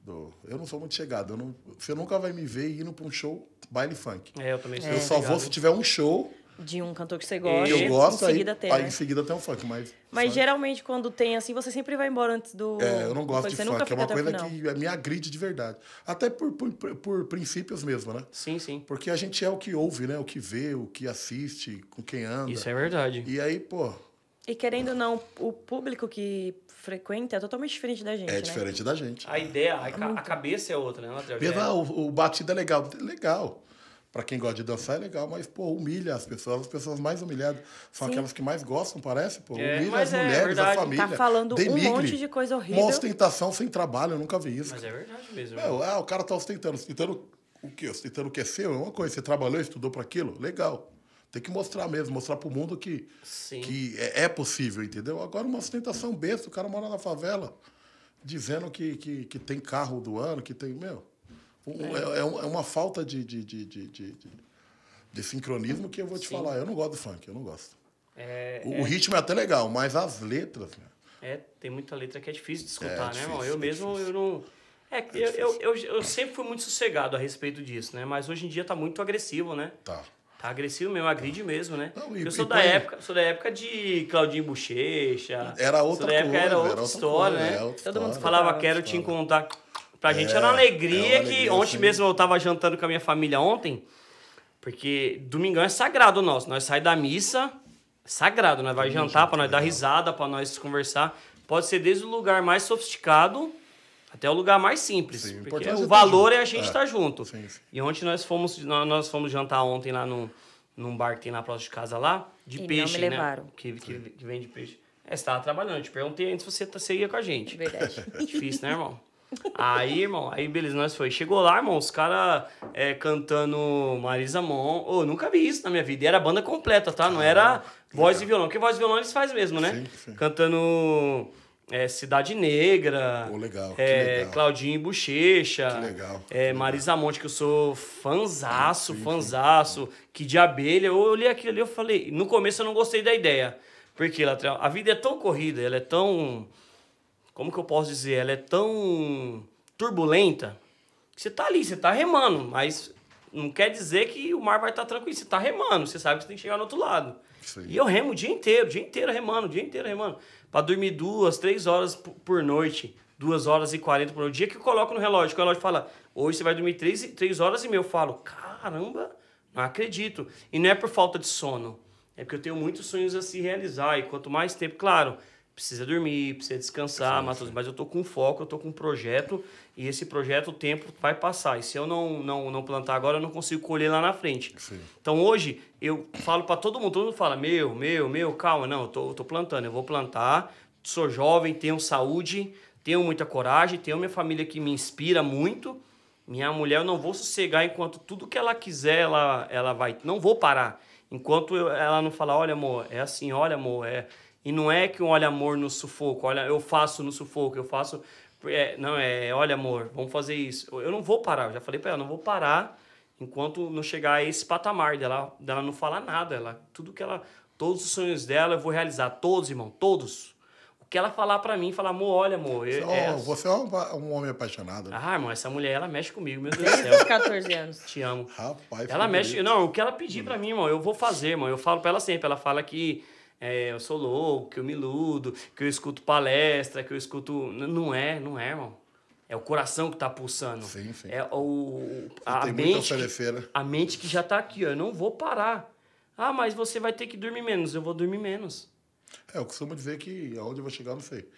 Do, eu não sou muito chegado. Eu não, você nunca vai me ver indo para um show baile funk. É, eu também sou. É, eu só chegado. vou se tiver um show de um cantor que você gosta. Eu gosto, em seguida aí, tem, aí em né? seguida tem um funk, mas... Mas sabe? geralmente quando tem assim, você sempre vai embora antes do... É, eu não gosto de funk, nunca é uma coisa que é, me agride de verdade. Até por, por, por, princípios mesmo, né? Sim, sim. Porque a gente é o que ouve, né? O que vê, o que assiste, com quem anda. Isso é verdade. E aí, pô... E querendo ou não, o público que frequenta é totalmente diferente da gente. É né? diferente da gente. A ideia, a, é a, cabeça é outra, né? É. Ah, o, o batido é legal. Legal. Para quem gosta de dançar é legal, mas, pô, humilha as pessoas. As pessoas mais humilhadas são Sim. aquelas que mais gostam, parece, pô. É, humilha as é mulheres, é a tá família. Tá falando um monte de coisa horrível. Uma ostentação sem trabalho, eu nunca vi isso. Mas é verdade mesmo. Meu, ah, o cara tá ostentando. Ostentando o quê? Ostentando o que é seu é uma coisa. Você trabalhou, estudou para aquilo? Legal. Tem que mostrar mesmo, mostrar pro mundo que, que é, é possível, entendeu? Agora, uma ostentação besta, o cara mora na favela, dizendo que, que, que tem carro do ano, que tem. Meu. É, é, é, é, uma falta de, de, de, de, de, sincronismo que eu vou te Sim. falar. Eu não gosto do funk, eu não gosto. É, o, é... o, ritmo é até legal, mas as letras. Né? É, tem muita letra que é difícil de escutar, é, né, difícil, irmão? Eu é mesmo, difícil. eu não. É, eu, eu, eu, eu, sempre fui muito sossegado a respeito disso, né? Mas hoje em dia tá muito agressivo, né? Tá. Tá agressivo mesmo, agride mesmo, né? Não, e, eu sou, da época, sou da época de Claudinho Bochecha. Era outra coisa, era outra, história, né? Todo mundo falava, quero te encontrar Pra é, gente era uma é, alegria, é uma alegria que ontem mesmo eu tava jantando com a minha família ontem, porque domingão é sagrado nosso. Nós sai da missa, é sagrado, nós vai jantar para nós dar risada, para nós conversar. Pode ser desde o lugar mais sofisticado até o lugar mais simples, sim, porque é o valor é a gente estar tá junto. Sim, sim. E ontem nós fomos nós fomos jantar ontem lá num, num bar que tem na próxima de casa lá, de e peixe, né? Que, que, que vende peixe. É, você estava trabalhando, eu te perguntei antes se você, tá, você ia com a gente. Verdade. É difícil, né, irmão? Aí, irmão, aí beleza, nós foi. Chegou lá, irmão, os caras é, cantando Marisa Mon. Ô, oh, nunca vi isso na minha vida. E era banda completa, tá? Não era ah, voz e violão. Porque voz e violão eles fazem mesmo, né? Sim, sim. Cantando é, Cidade Negra. Oh, legal, é, legal. Claudinho e Bochecha. Que legal. é, Marisa Monte, que eu sou fanzaço, sim, fanzaço. Que de abelha. Eu olhei aquilo ali, eu falei. No começo eu não gostei da ideia. Porque, lateral a vida é tão corrida, ela é tão como que eu posso dizer? Ela é tão turbulenta que você tá ali, você tá remando, mas não quer dizer que o mar vai estar tá tranquilo. Você tá remando, você sabe que você tem que chegar no outro lado. Sim. E eu remo o dia inteiro, o dia inteiro remando, o dia inteiro remando. Pra dormir duas, três horas por noite, duas horas e quarenta por dia que eu coloco no relógio, que o relógio fala, hoje você vai dormir três, três horas e meia. Eu falo, caramba, não acredito. E não é por falta de sono. É porque eu tenho muitos sonhos a se realizar. E quanto mais tempo, claro, precisa dormir, precisa descansar, Matheus, mas eu tô com foco, eu tô com um projeto e esse projeto o tempo vai passar. E se eu não não, não plantar agora, eu não consigo colher lá na frente. Sim. Então hoje eu falo para todo mundo, todo mundo fala: "Meu, meu, meu, calma, não, eu tô, eu tô plantando, eu vou plantar. Sou jovem, tenho saúde, tenho muita coragem, tenho minha família que me inspira muito. Minha mulher eu não vou sossegar enquanto tudo que ela quiser, ela ela vai, não vou parar. Enquanto eu, ela não falar: "Olha, amor, é assim, olha, amor, é e não é que um olha amor no sufoco, olha, eu faço no sufoco, eu faço. É, não, é, olha amor, vamos fazer isso. Eu não vou parar, eu já falei para ela, não vou parar enquanto não chegar a esse patamar dela, dela não falar nada, ela, tudo que ela, todos os sonhos dela eu vou realizar, todos, irmão, todos. O que ela falar para mim, falar, amor, olha, amor. Eu, oh, Você é, é, é um, homem apaixonado. Né? Ah, irmão, essa mulher, ela mexe comigo, meu Deus do céu. 14 anos. Te amo. Rapaz, Ela mexe, bonito. não, o que ela pedir para mim, irmão, eu vou fazer, irmão. Eu falo para ela sempre, ela fala que é, eu sou louco, que eu me iludo, que eu escuto palestra, que eu escuto. Não é, não é, irmão. É o coração que está pulsando. Sim, sim. É o, a, tem mente né? que, a mente que já está aqui, ó. Eu não vou parar. Ah, mas você vai ter que dormir menos. Eu vou dormir menos. É, eu costumo dizer que aonde eu vou chegar, não sei.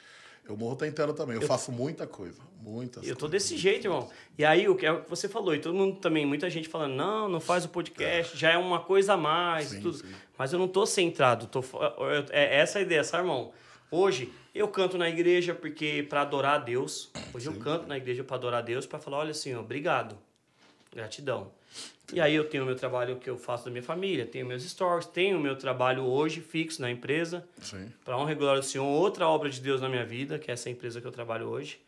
Eu morro tentando também, eu, eu faço muita coisa, muitas Eu tô coisas, desse jeito, irmão. E aí, o que é o que você falou, e todo mundo também, muita gente falando, não, não faz o podcast, é. já é uma coisa a mais, sim, tudo. Sim. Mas eu não tô centrado, tô, eu, é essa a ideia, sabe, irmão? Hoje eu canto na igreja porque para adorar a Deus. Hoje sim, eu canto na igreja para adorar a Deus, para falar, olha assim, obrigado. Gratidão. E aí eu tenho o meu trabalho que eu faço da minha família, tenho meus stories, tenho o meu trabalho hoje fixo na empresa. Para um regular do Senhor, outra obra de Deus na minha vida, que é essa empresa que eu trabalho hoje.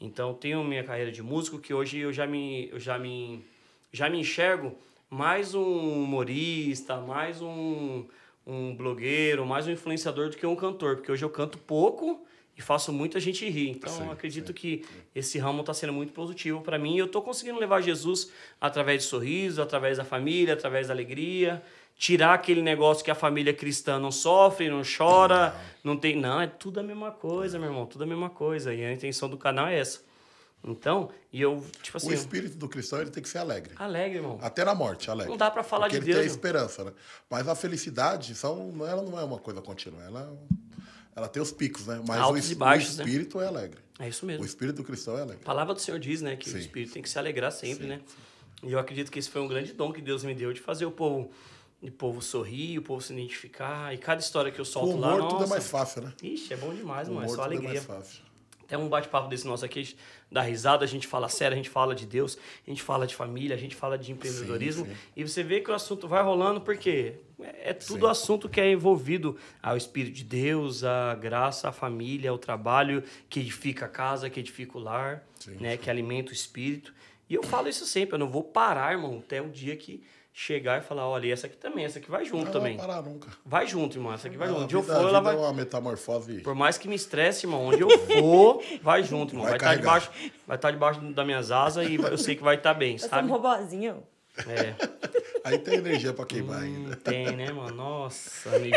Então tenho minha carreira de músico que hoje eu já me eu já me já me enxergo mais um humorista, mais um um blogueiro, mais um influenciador do que um cantor, porque hoje eu canto pouco e faço muita gente rir. Então, sim, acredito sim, que esse ramo está sendo muito produtivo para mim. E eu estou conseguindo levar Jesus através de sorriso, através da família, através da alegria. Tirar aquele negócio que a família cristã não sofre, não chora, não, não tem. Não, é tudo a mesma coisa, meu irmão, tudo a mesma coisa. E a intenção do canal é essa. Então, e eu, tipo assim. O espírito do cristão ele tem que ser alegre. Alegre, irmão. Até na morte, alegre. Não dá para falar Porque de ele Deus. Ele tem esperança, né? Mas a felicidade são, ela não é uma coisa contínua, ela é ela tem os picos, né? Mas o, e baixos, o né? espírito né? é alegre. É isso mesmo. O espírito do cristão é alegre. A palavra do Senhor diz, né, que sim. o espírito tem que se alegrar sempre, sim, né? Sim. E eu acredito que esse foi um grande dom que Deus me deu de fazer o povo o povo sorrir, o povo se identificar. E cada história que eu solto humor, lá, nossa... tudo é mais fácil, né? Ixi, é bom demais, mano. É só é alegria. É mais fácil. Até um bate-papo desse nosso aqui, a gente dá risada, a gente fala sério, a gente fala de Deus, a gente fala de família, a gente fala de empreendedorismo. Sim, sim. E você vê que o assunto vai rolando, por quê? É, é tudo Sim. assunto que é envolvido ao Espírito de Deus, à graça, à família, ao trabalho, que edifica a casa, que edifica o lar, Sim. né? que alimenta o espírito. E eu falo isso sempre, eu não vou parar, irmão, até o dia que chegar e falar, olha, essa aqui também, essa aqui vai junto não, também. Não vai parar nunca. Vai junto, irmão, essa aqui vai não, junto. Onde eu for, ela vai... É uma metamorfose. Por mais que me estresse, irmão, onde eu for, vai junto, irmão. Vai, vai tá estar debaixo, tá debaixo das minhas asas e eu sei que vai estar tá bem, eu sabe? Sou um robozinho. É. Aí tem energia pra queimar hum, ainda. Tem, né, mano? Nossa, me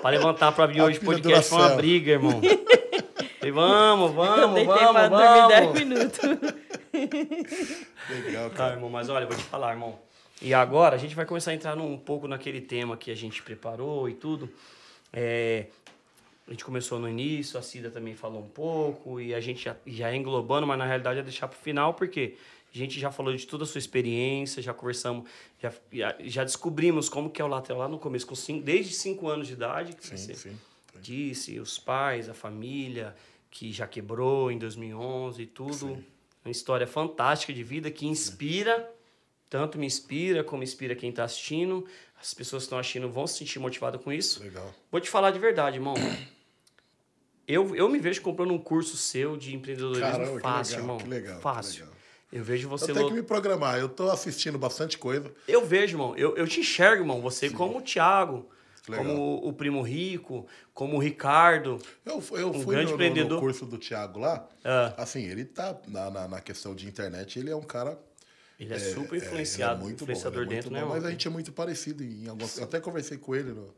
pra, levantar pra vir hoje podcast foi uma briga, irmão. E vamos, vamos, vamos, vamos. 10 minutos. Legal, tá, cara. Tá, irmão, mas olha, vou te falar, irmão. E agora a gente vai começar a entrar num, um pouco naquele tema que a gente preparou e tudo. É, a gente começou no início, a Cida também falou um pouco, e a gente já, já englobando, mas na realidade é deixar pro final, porque quê? A gente já falou de toda a sua experiência, já conversamos, já, já descobrimos como que é o lateral lá no começo, com cinco, desde 5 anos de idade, que sim, você sim, disse, os pais, a família, que já quebrou em 2011 e tudo. Sim. Uma história fantástica de vida que inspira, tanto me inspira como inspira quem está assistindo. As pessoas que estão assistindo vão se sentir motivadas com isso. Legal. Vou te falar de verdade, irmão. Eu, eu me vejo comprando um curso seu de empreendedorismo Caramba, fácil, que legal, irmão. Que legal, fácil. Que legal. Eu vejo você. Eu tenho lo... que me programar. Eu tô assistindo bastante coisa. Eu vejo, irmão. Eu, eu te enxergo, irmão. Você Sim. como o Thiago, como o Primo Rico, como o Ricardo. Eu, eu um fui grande no, no curso do Thiago lá. Ah. Assim, ele tá na, na, na, questão de internet, ele é um cara. Ele é, é super é, é influenciado, é, é muito influenciador bom, é muito dentro, né, bom, né? Mas a gente é muito parecido em algumas. Eu até conversei com ele no,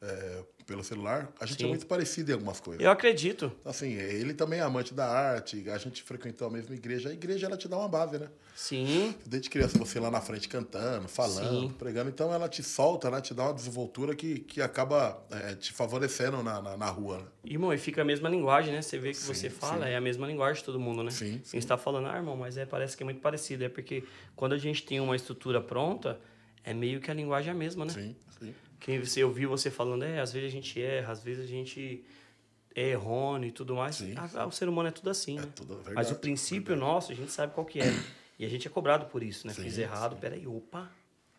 é, pelo celular, a gente é Sim. é muito parecido em algumas coisas. Eu acredito. Assim, ele também é amante da arte, a gente frequentou a mesma igreja. A igreja, ela te dá uma base, né? Sim. Desde criança, você lá na frente cantando, falando, Sim. pregando. Então, ela te solta, né te dá uma desenvoltura que, que acaba é, te favorecendo na, na, na rua. Né? Irmão, e fica a mesma linguagem, né? Você vê que sim, você fala, sim. é a mesma linguagem de todo mundo, né? Sim. Quem está falando, ah, irmão, mas é, parece que é muito parecido. É porque quando a gente tem uma estrutura pronta, é meio que a linguagem é a mesma, né? Sim, sim. Quem você ouviu você falando, é, às vezes a gente erra, às vezes a gente é errôneo e tudo mais. Sim, ah, sim. O ser humano é tudo assim, é né? Tudo verdade, Mas o princípio verdade. nosso, a gente sabe qual que é. E a gente é cobrado por isso, né? Sim, Fiz errado, sim. peraí, opa.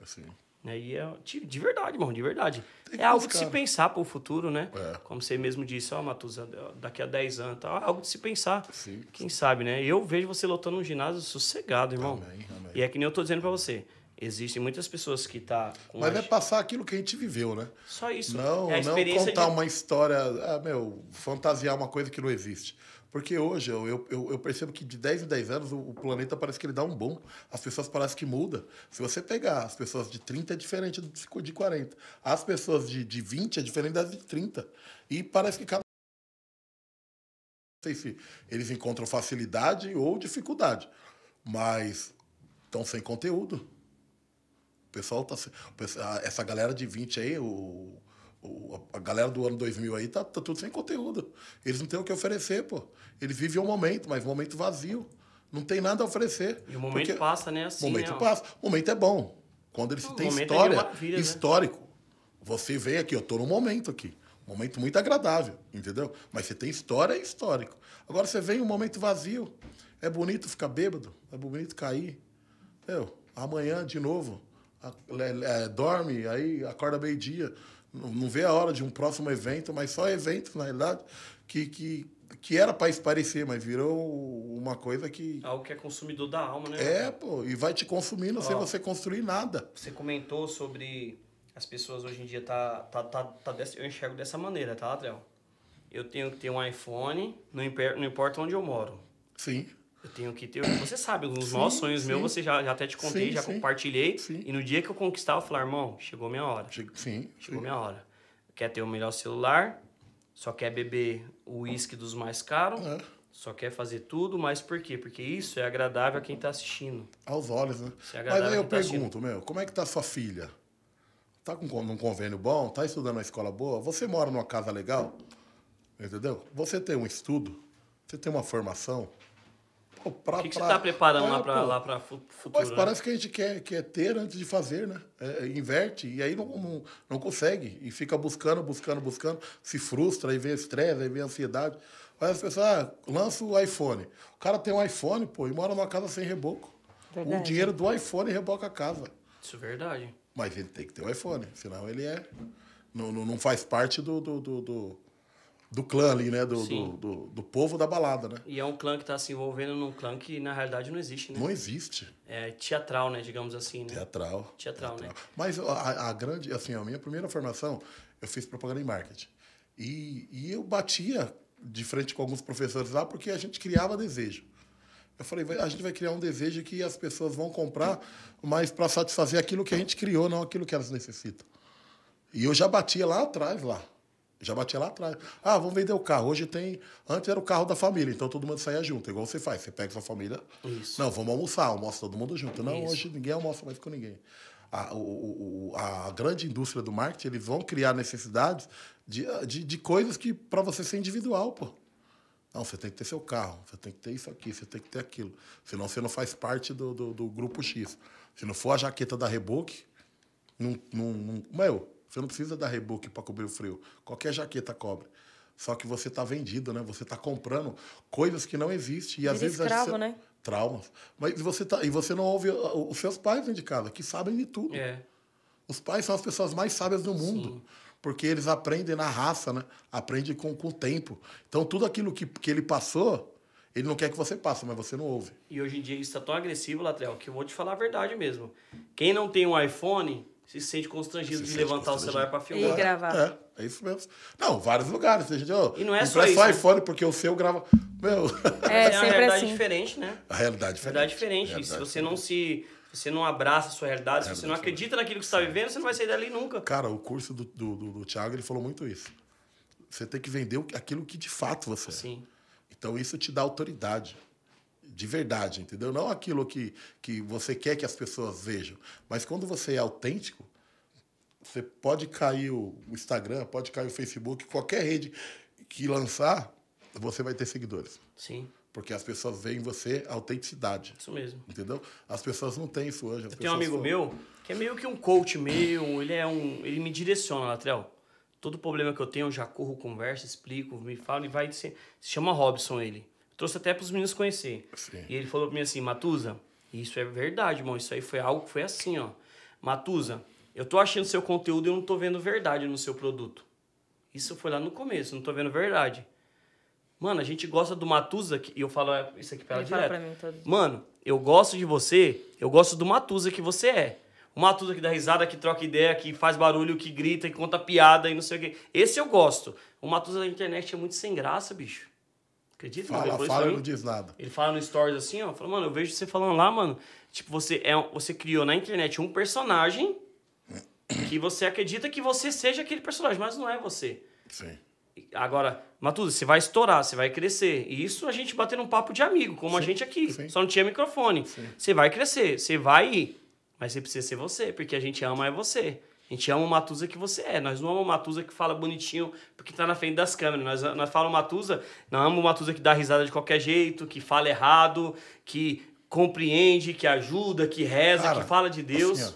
Assim. Né? E é, de verdade, irmão, de verdade. É algo buscar. de se tá pensar para o futuro, né? É. Como você mesmo disse, ó, oh, Matusa, daqui a 10 anos, tá? é algo de se pensar. Sim, Quem sabe, né? Eu vejo você lotando um ginásio sossegado, irmão. Amém, amém. E é que nem eu tô dizendo para você. Existem muitas pessoas que tá Mas é passar aquilo que a gente viveu, né? Só isso. Não, é não contar de... uma história, ah, meu, fantasiar uma coisa que não existe. Porque hoje eu, eu, eu, percebo que de 10 em 10 anos o, planeta parece que ele dá um bom. As pessoas parecem que muda. Se você pegar as pessoas de 30 é diferente do de 40. As pessoas de, de 20 é diferente das de 30. E parece que cada não sei se eles encontram facilidade ou dificuldade, mas estão sem conteúdo. O pessoal tá. Essa galera de 20 aí, o, o, a galera do ano 2000 aí, tá, tá tudo sem conteúdo. Eles não têm o que oferecer, pô. Eles vivem um momento, mas um momento vazio. Não tem nada a oferecer. E o momento porque... passa, né? Assim, momento né? passa. O momento é bom. Quando ele se tem história, é histórico. Né? Você vem aqui, eu tô num momento aqui. Um momento muito agradável, entendeu? Mas você tem história é histórico. Agora você vem um momento vazio. É bonito ficar bêbado, é bonito cair. Eu, amanhã de novo. É, dorme, aí acorda meio-dia, não vê a hora de um próximo evento, mas só evento, na realidade, que, que, que era para parecer, mas virou uma coisa que. Algo que é consumidor da alma, né? É, pô, e vai te consumindo Ó, sem você construir nada. Você comentou sobre as pessoas hoje em dia tá, tá, tá, tá dessa, eu enxergo dessa maneira, tá, Adriel? Eu tenho que ter um iPhone, não, não importa onde eu moro. Sim. Eu tenho que ter. Você sabe, os sim, maiores sonhos sim. meus, você já, já até te contei, sim, já compartilhei. E no dia que eu conquistar, eu falar, irmão, chegou minha hora. Sim. Chegou sim. minha hora. Quer ter o melhor celular, só quer beber o uísque dos mais caros. É. Só quer fazer tudo, mas por quê? Porque isso é agradável a quem está assistindo. Aos olhos, né? É mas aí eu tá pergunto, meu, como é que tá sua filha? Tá com um convênio bom? Tá estudando na escola boa? Você mora numa casa legal? Entendeu? Você tem um estudo, você tem uma formação, Pô, pra, o que, que você está preparando lá é, para lá para futuro? Mas né? parece né? que a gente quer, quer ter antes de fazer, né? É, é, inverte e aí não, não, não, consegue e fica buscando, buscando, buscando, se frustra, aí vem estresse, aí vem ansiedade. Aí as pessoas, ah, lança o iPhone. O cara tem um iPhone, pô, e mora numa casa sem reboco. Verdade. O dinheiro do iPhone reboca a casa. Isso é verdade. Mas ele tem que ter o um iPhone, senão ele é. Não, não, não faz parte do, do, do, do do clã ali, né? Do, do, do, do, povo da balada, né? E é um clã que está se envolvendo num clã que na realidade não existe, né? Não existe. É teatral, né? Digamos assim, né? Teatral. Teatral, né? teatral. né? Mas a, a, grande, assim, a minha primeira formação, eu fiz propaganda e marketing. E, e eu batia de frente com alguns professores lá porque a gente criava desejo. Eu falei, a gente vai criar um desejo que as pessoas vão comprar, mas para satisfazer aquilo que a gente criou, não aquilo que elas necessitam. E eu já batia lá atrás, lá. Já batia lá atrás. Ah, vamos vender o carro. Hoje tem. Antes era o carro da família, então todo mundo saía junto, igual você faz. Você pega sua família. Isso. Não, vamos almoçar, almoça todo mundo junto. Não, Isso. hoje ninguém almoça mais com ninguém. A, o, o, a grande indústria do marketing, eles vão criar necessidades de, de, de coisas que para você ser individual, pô. Não, você tem que ter seu carro, você tem que ter isso aqui, você tem que ter aquilo. Senão você não faz parte do, do, do grupo X. Se não for a jaqueta da Reboque, não. não, não meu, você não precisa dar reboque para cobrir o frio. Qualquer jaqueta cobre. Só que você está vendido, né? Você está comprando coisas que não existem. E Vira às vezes. Escravo, você... né? Traumas. Mas você tá... E você não ouve ah, os seus pais dentro de casa, que sabem de tudo. É. Os pais são as pessoas mais sábias do mundo. Sim. Porque eles aprendem na raça, né? Aprendem com, com o tempo. Então, tudo aquilo que, que ele passou, ele não quer que você passe, mas você não ouve. E hoje em dia isso está tão agressivo, Latrel, que eu vou te falar a verdade mesmo. Quem não tem um iPhone se sente constrangido se de sente levantar constrangido. o celular para filmar. E gravar. É, é, isso mesmo. Não, vários lugares. gente, oh, e não é, é só, isso, só né? iPhone, né? porque o seu grava. Meu. É, é uma realidade assim. diferente, né? A realidade diferente. realidade diferente. Realidade se você diferente. não se. Você não abraça a sua realidade, se você não acredita naquilo que você está vivendo, você não vai sair dali nunca. Cara, o curso do, do, do, do Thiago, ele falou muito isso. Você tem que vender aquilo que de fato você Sim. é. Sim. Então isso te dá autoridade de verdade, entendeu? Não aquilo que, que você quer que as pessoas vejam. Mas quando você é autêntico, você pode cair o Instagram, pode cair o Facebook, qualquer rede que lançar, você vai ter seguidores. Sim. Porque as pessoas veem você a autenticidade. Isso mesmo. Entendeu? As pessoas não têm isso hoje. Eu tenho um amigo são... meu que é meio que um coach meu, ele é um. ele me direciona, Latrel. Todo problema que eu tenho, eu já corro, converso, explico, me falo, e vai. Se chama Robson ele. Trouxe até para os meninos conhecer. Sim. E ele falou para mim assim, Matuza isso é verdade, irmão. Isso aí foi algo que foi assim, ó. Matuza eu tô achando seu conteúdo e eu não tô vendo verdade no seu produto. Isso foi lá no começo, não tô vendo verdade. Mano, a gente gosta do Matuza e eu falo isso aqui pra ela Ele direto. Pra mim todo Mano, eu gosto de você, eu gosto do Matuza que você é. O Matuza que dá risada, que troca ideia, que faz barulho, que grita, que conta piada e não sei o quê. Esse eu gosto. O Matuza da internet é muito sem graça, bicho. Acredita? Fala, mano, fala e não diz nada. Ele fala no stories assim, ó. Fala, mano, eu vejo você falando lá, mano. Tipo, você, é, você criou na internet um personagem que você acredita que você seja aquele personagem, mas não é você. Sim. Agora, Matuza, você vai estourar, você vai crescer. E isso a gente batendo um papo de amigo, como sim, a gente aqui. Sim. Só não tinha microfone. Sim. Você vai crescer, você vai ir. Mas você precisa ser você, porque a gente ama é você. A gente ama o Matusa que você é. Nós não amamos o Matusa que fala bonitinho porque tá na frente das câmeras. Nós, nós falamos Matusa, não amamos o Matusa que dá risada de qualquer jeito, que fala errado, que compreende, que ajuda, que reza, Cara, que fala de Deus. E assim,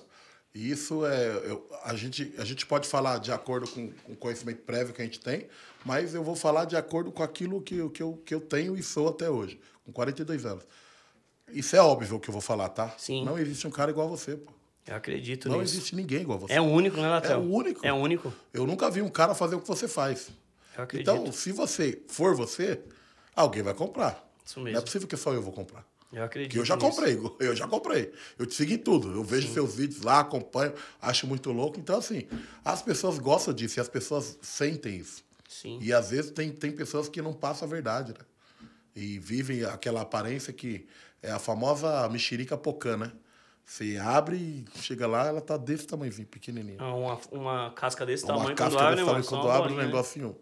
isso é. Eu, a, gente, a gente pode falar de acordo com, com o conhecimento prévio que a gente tem, mas eu vou falar de acordo com aquilo que, que, eu, que eu tenho e sou até hoje, com 42 anos. Isso é óbvio o que eu vou falar, tá? Sim. Não existe um cara igual a você, pô. Eu acredito Não nisso. existe ninguém igual a você. É o único, né, Latel? É o único. É o único. Eu nunca vi um cara fazer o que você faz. Eu acredito. Então, se você for você, alguém vai comprar. Isso mesmo. Não é possível que só eu vou comprar. Eu acredito. Que eu já nisso. comprei, eu já comprei. Eu te sigo em tudo. Eu vejo Sim. seus vídeos lá, acompanho, acho muito louco. Então, assim, as pessoas gostam disso e as pessoas sentem isso. Sim. E às vezes tem, tem pessoas que não passam a verdade, né? E vivem aquela aparência que é a famosa mexerica pocã, né? Você abre e chega lá, ela tá desse tamanhozinho, pequenininha. Ah, uma, uma casca desse é uma tamanho casca né, quando abre, desse tamanho, quando abre um negocinho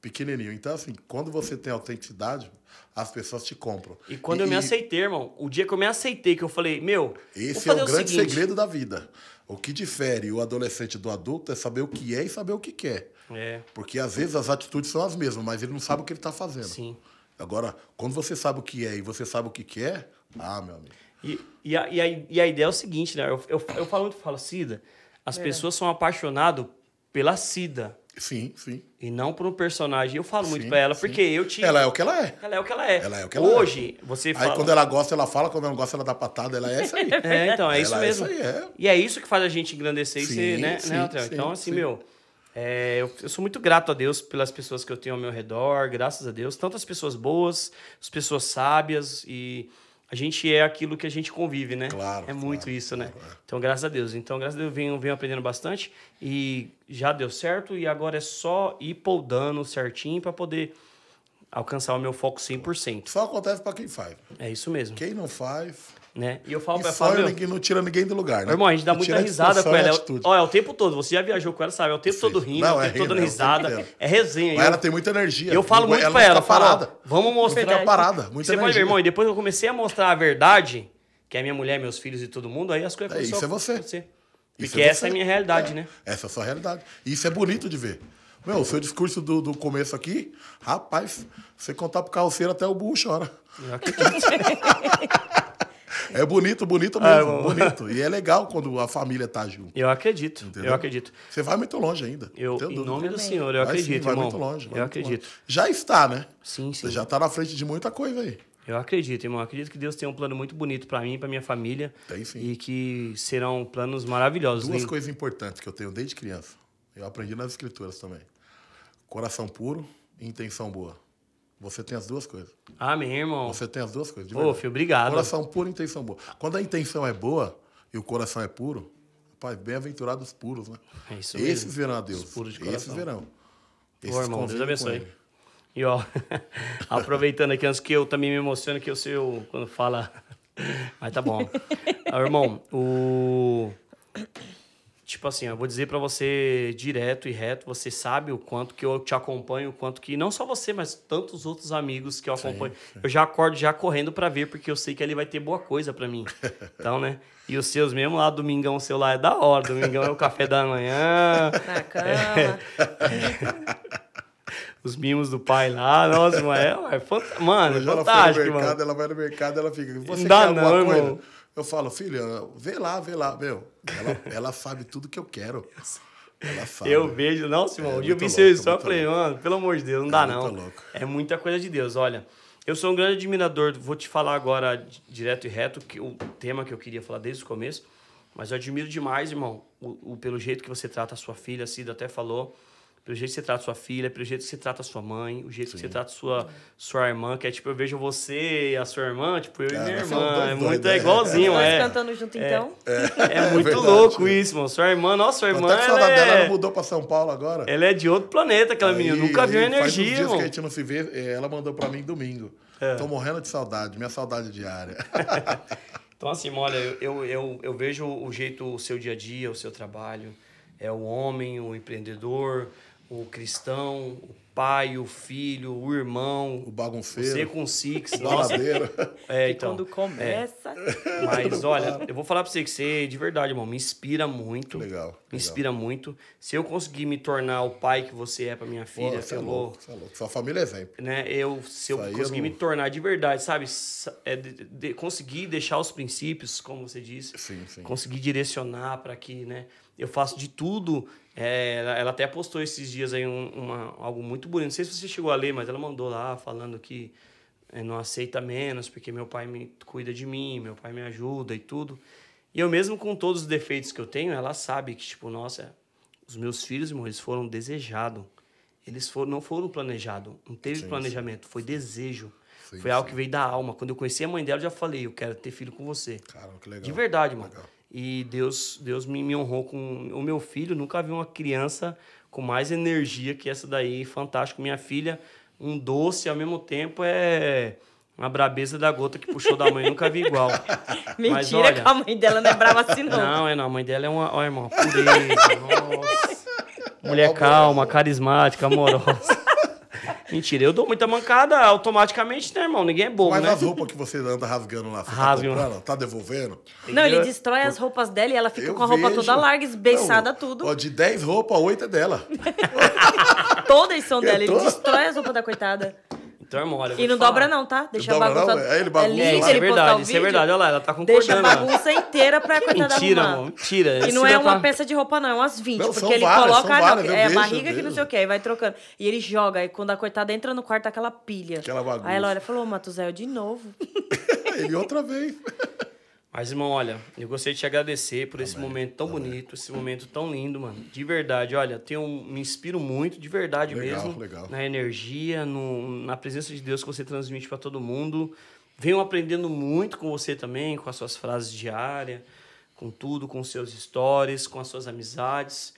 pequenininho. Então, assim, quando você tem autenticidade, as pessoas te compram. E quando e, eu me aceitei, irmão, o dia que eu me aceitei, que eu falei, meu. Esse é o, o grande seguinte. segredo da vida. O que difere o adolescente do adulto é saber o que é e saber o que quer. É. Porque às vezes as atitudes são as mesmas, mas ele não sabe o que ele está fazendo. Sim. Agora, quando você sabe o que é e você sabe o que quer, ah, meu amigo. E, e, a, e, a, e a ideia é o seguinte, né? Eu, eu, eu falo muito, falo, Cida, as é. pessoas são apaixonadas pela Cida. Sim, sim. E não por um personagem. Eu falo sim, muito pra ela, sim. porque eu tinha, Ela é o que ela é. Ela é o que ela é. Ela é o que ela é. Hoje, é. você fala. Aí quando ela gosta, ela fala, quando ela não gosta, ela dá patada, ela é essa aí. é, então, é ela isso é mesmo. essa aí, é. E é isso que faz a gente engrandecer sim, e ser, né, né sim, né Então, assim, meu. É, eu, eu, sou muito grato a Deus pelas pessoas que eu tenho ao meu redor, graças a Deus. Tantas pessoas boas, as pessoas sábias e a gente é aquilo que a gente convive, né? Claro. É muito claro, isso, né? Claro. É. Então, graças a Deus. Então, graças a Deus, eu venho, venho aprendendo bastante e já deu certo. E agora é só ir podando certinho para poder alcançar o meu foco 100%. Só acontece para quem faz. É isso mesmo. Quem não faz. Né? E eu falo pra ela. Só Ninguém, não tira ninguém do lugar, né? Irmão, a gente dá não muita risada com ela. Olha, é o tempo todo. Você já viajou com ela, sabe? É o tempo Sim. todo rindo, não, é o tempo rindo, todo é risada. É. é resenha. Mas ela tem muita energia. Eu falo muito ela pra ela. Parada. Falo, vamos mostrar. fica parada. Muita você energia. pode ver, irmão, e depois eu comecei a mostrar a verdade, que é minha mulher, meus filhos e todo mundo, aí as coisas é, Isso é você. Acontecer. É Porque isso essa é a minha realidade, é, né? Essa é a sua realidade. E isso é bonito de ver. Meu, o seu discurso do, do começo aqui, rapaz, você contar pro calceiro até o burro chora. É bonito, bonito ah, mesmo. É, bonito. E é legal quando a família tá junto. Eu acredito. Entendeu? Eu acredito. Você vai muito longe ainda. Eu, em nome do Senhor, eu vai, acredito. Sim, vai irmão. muito longe. Vai eu muito acredito. Longe. Já está, né? Sim, sim. Você já está na frente de muita coisa aí. Eu acredito, irmão. Eu acredito que Deus tem um plano muito bonito para mim, para minha família. Tem sim. E que serão planos maravilhosos. Duas coisas importantes que eu tenho desde criança. Eu aprendi nas escrituras também. Coração puro e intenção boa. Você tem as duas coisas. Amém, ah, irmão. Você tem as duas coisas. Ô, oh, filho, obrigado. Coração puro e intenção boa. Quando a intenção é boa e o coração é puro, pai, bem-aventurados puros, né? É isso mesmo. Esses verão a Deus. Os puros de coração. Esses verão. Esses Pô, irmão, Deus abençoe. E ó, aproveitando aqui, antes que eu também me emocione, que eu sei eu, quando fala. Mas tá bom. ah, irmão, o. Tipo assim, eu vou dizer para você direto e reto, você sabe o quanto que eu te acompanho, o quanto que não só você, mas tantos outros amigos que eu acompanho. Sim, Eu já acordo já correndo para ver porque eu sei que ali vai ter boa coisa para mim. Então, né? E os seus mesmo lá, domingão seu lá é da hora, domingão é o café da manhã. Na cama. É... os mimos do pai lá. Nossa, mas é, é fant... mano, Hoje fantástico, ela vai no mercado, Ela vai no mercado, ela fica. Você não dá não, coisa? irmão. Eu falo, filha, vê lá, vê lá. Meu, ela, ela sabe tudo que eu quero. Ela sabe. Eu vejo, não, Simão. É, dia é eu vi seu só falei, mano, pelo amor de Deus, não é dá não. Louco. É muita coisa de Deus. Olha, eu sou um grande admirador, vou te falar agora direto e reto que o tema que eu queria falar desde o começo, mas eu admiro demais, irmão, o, o pelo jeito que você trata a sua filha, a Cida até falou pelo jeito que você trata sua filha, pelo jeito que você trata sua mãe, o jeito Sim. que você trata sua, sua irmã, que é tipo, eu vejo você e a sua irmã, tipo, eu e ah, minha é irmã. É muito é né? igualzinho, é. Nós cantando junto, é. então. É, é, é muito verdade, louco isso, mano. Sua irmã, nossa, sua irmã. Até que ela dela ela mudou pra São Paulo agora. Ela é de outro planeta, aquela aí, menina. nunca aí, viu energia. Faz uns dias mano. que a gente não se vê, ela mandou pra mim domingo. É. Tô morrendo de saudade, minha saudade diária. então, assim, olha, eu, eu, eu, eu vejo o jeito, o seu dia a dia, o seu trabalho é o homem, o empreendedor, o cristão, o pai, o filho, o irmão. O bagunceiro. Você com six. Nossa. é, então. Quando é. começa. É. Mas olha, eu vou falar pra você que você, de verdade, irmão, me inspira muito. Legal. Me inspira muito. Se eu conseguir me tornar o pai que você é pra minha filha, você falou, é louco, você é louco. Sua família é exemplo. Né? Eu, se eu é conseguir me tornar de verdade, sabe? É de, de, conseguir deixar os princípios, como você disse. Sim, sim. Conseguir direcionar para que, né? Eu faço de tudo é, ela, ela, até postou esses dias aí um, uma, algo muito bonito. Não sei se você chegou a ler, mas ela mandou lá falando que é, não aceita menos, porque meu pai me cuida de mim, meu pai me ajuda e tudo. E eu mesmo com todos os defeitos que eu tenho, ela sabe que, tipo, nossa, os meus filhos, irmão, eles foram desejados. Eles foram, não foram planejados. Não teve sim, planejamento, sim. foi desejo. Sim, foi algo que veio da alma. Quando eu conheci a mãe dela, eu já falei, eu quero ter filho com você. Cara, que legal. De verdade, mano. Legal. E Deus, Deus me, me honrou com o meu filho. Nunca vi uma criança com mais energia que essa daí, fantástico. Minha filha, um doce ao mesmo tempo é uma brabeza da gota que puxou da mãe, nunca vi igual. Mentira Mas, olha... que a mãe dela não é brava assim, não. Não, é não. A mãe dela é uma. Ó, irmão, pureza. Nossa. Mulher calma, carismática, amorosa. Mentira, eu dou muita mancada automaticamente, né, irmão? Ninguém é bobo, Mas né? as roupas que você anda rasgando lá, você tá Rasga, tá tá devolvendo? Não, ele destrói as roupas dela e ela fica eu com a roupa vejo. toda larga, esbeiçada, tudo. Ó, de 10 roupas, 8 é dela. Todas são é dela, ele destrói as roupas da coitada. Então é E não dobra, não, tá? Deixa dobra, a bagunça. Não, é, é ele é bagunça. É, isso é verdade, isso é verdade. Olha lá, ela tá concordando. Deixa a bagunça inteira pra coitada da Mentira, mano. Mentira. E não é uma tá- peça de roupa, não, é umas 20. Não, porque ele várias, coloca. Várias, não, é vejo, barriga que não sei o que, aí vai trocando. E ele joga. E quando a coitada entra no quarto, tá aquela pilha. Aquela bagunça. Aí ela olha e falou, Matuzel, de novo. ele outra vez. Mas, irmão, olha, eu gostaria de te agradecer por tá esse momento tão Amém. Tá bonito, esse momento tão lindo, mano. De verdade, olha, tenho, me inspiro muito, de verdade legal, mesmo. Legal. Na energia, no, na presença de Deus que você transmite para todo mundo. Venho aprendendo muito com você também, com as suas frases diárias, com tudo, com seus stories, com as suas amizades.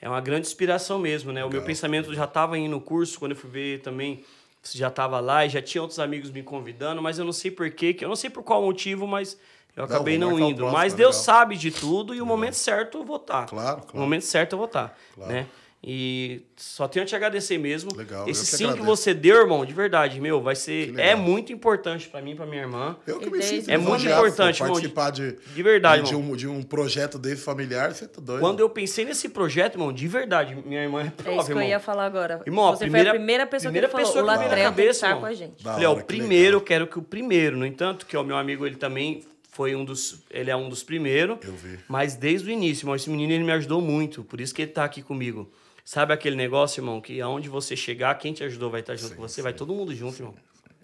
É uma grande inspiração mesmo, né? Legal. O meu pensamento já estava indo no curso, quando eu fui ver também Você já estava lá e já tinha outros amigos me convidando, mas eu não sei por quê, que eu não sei por qual motivo, mas eu acabei não, não indo. Próximo, mas Deus legal. sabe de tudo e o momento certo eu vou estar. Claro, claro. No momento certo eu vou estar. Claro. Né? E só tenho a te agradecer mesmo. Legal, Esse sim agradeço. que você deu, irmão, de verdade, meu, vai ser é muito importante para mim, pra minha irmã. Eu que me sinto É muito importante participar de, de verdade, de, um, de um projeto desse familiar, você tá doido. Quando eu pensei nesse projeto, irmão, de verdade, minha irmã é prova, É isso que eu ia falar agora. Irmão, você a primeira, foi a primeira pessoa primeira que falou, pessoa o Latrel tá com a gente. Falei, ó, primeiro, eu quero que o primeiro, no entanto, que é o meu amigo, ele também foi um dos. Ele é um dos primeiros. Eu vi. Mas desde o início, irmão, esse menino ele me ajudou muito. Por isso que ele está aqui comigo. Sabe aquele negócio, irmão, que aonde você chegar, quem te ajudou vai estar tá junto sim, com você, sim, vai todo mundo junto, sim, irmão.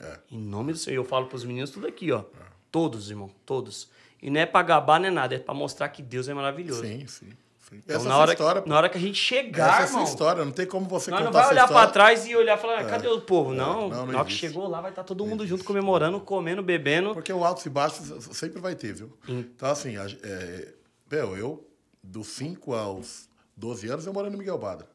É. Em nome do Senhor. Eu falo pros meninos tudo aqui, ó. É. Todos, irmão, todos. E não é pra gabar, nem é nada, é pra mostrar que Deus é maravilhoso. Sim, sim então, essa é na hora, história, na hora que a gente chegar, essa é irmão, história, não tem como você contar não vai olhar para trás e olhar e falar, ah, é. cadê é, o povo? Não, não, não na hora que chegou lá vai estar tá todo mundo junto comemorando, comendo, bebendo. Porque o alto e baixo sempre vai ter, viu? Hum. Então, assim, é, meu, eu, dos 5 aos 12 anos, eu morando no Miguel Badra.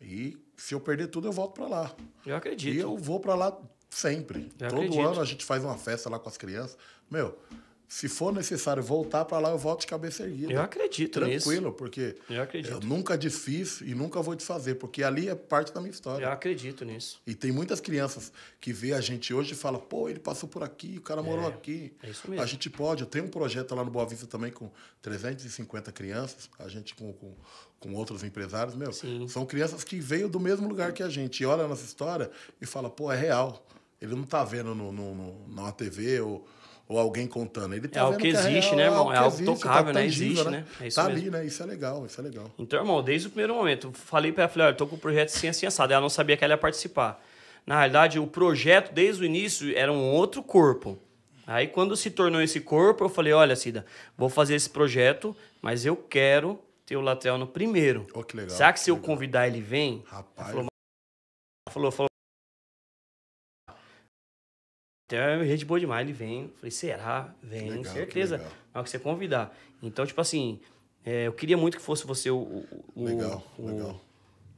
E se eu perder tudo, eu volto para lá. Eu acredito. E eu vou para lá sempre. Eu Todo acredito. ano a gente faz uma festa lá com as crianças. Meu, se for necessário voltar para lá, eu volto de cabeça erguida. Eu acredito Tranquilo, nisso. Tranquilo, porque eu, acredito. eu nunca desfiz e nunca vou desfazer, porque ali é parte da minha história. Eu acredito nisso. E tem muitas crianças que vê a gente hoje e fala, pô, ele passou por aqui, o cara é, morou aqui. É isso mesmo. A gente pode. Eu tenho um projeto lá no Boa Vista também com 350 crianças, a gente com, com, com outros empresários, meu. Sim. São crianças que veio do mesmo lugar que a gente. E olha a nossa história e fala, pô, é real. Ele não está vendo no, no, no, na TV ou ou alguém contando. Ele tá é algo que, é existe, é real, né, é irmão? É algo, tá tocável, tá tangível, né? Existe, né? É isso tá mesmo. ali, né? Isso é legal, isso é legal. Então, irmão, desde o primeiro momento, falei para ela, falei, olha, tô com o projeto assim, Ciência assim, Assado. Ela não sabia que ela ia participar. Na realidade, o projeto, desde o início, era um outro corpo. Aí, quando se tornou esse corpo, eu falei, olha, Cida, vou fazer esse projeto, mas eu quero ter o lateral no primeiro. Oh, que legal. Será que, que se legal. eu convidar ele vem? Rapaz. falou, falou, falou então é gente boa demais, ele vem. Falei, será? Vem, legal, certeza. É o que você convidar. Então, tipo assim, é, eu queria muito que fosse você o, o, o, legal, o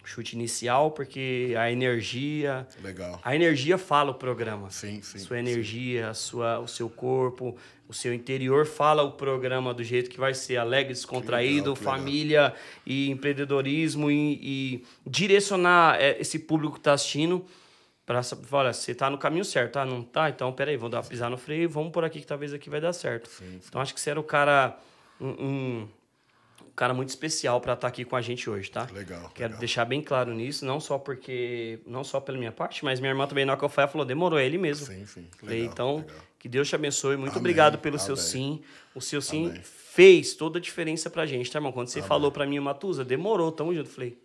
chute inicial, porque a energia. Legal. A energia fala o programa. Sim, sim. Sua energia, sim. A sua, o seu corpo, o seu interior fala o programa do jeito que vai ser alegre, descontraído, legal, família e empreendedorismo e, e direcionar é, esse público que está assistindo Pra olha, você tá no caminho certo, ah, não tá? Então, peraí, vamos dar pisar no freio, vamos por aqui que talvez aqui vai dar certo. Sim. Então, acho que você era o cara. um, um cara muito especial para estar tá aqui com a gente hoje, tá? Legal. Quero legal. deixar bem claro nisso, não só porque, não só pela minha parte, mas minha irmã também na Alcofé falou, demorou, é ele mesmo. Sim, sim. Legal, então, legal. que Deus te abençoe, muito Amém. obrigado pelo Amém. seu sim. O seu sim Amém. fez toda a diferença pra gente, tá, irmão? Quando você falou para mim, Matusa, demorou, tamo junto, falei.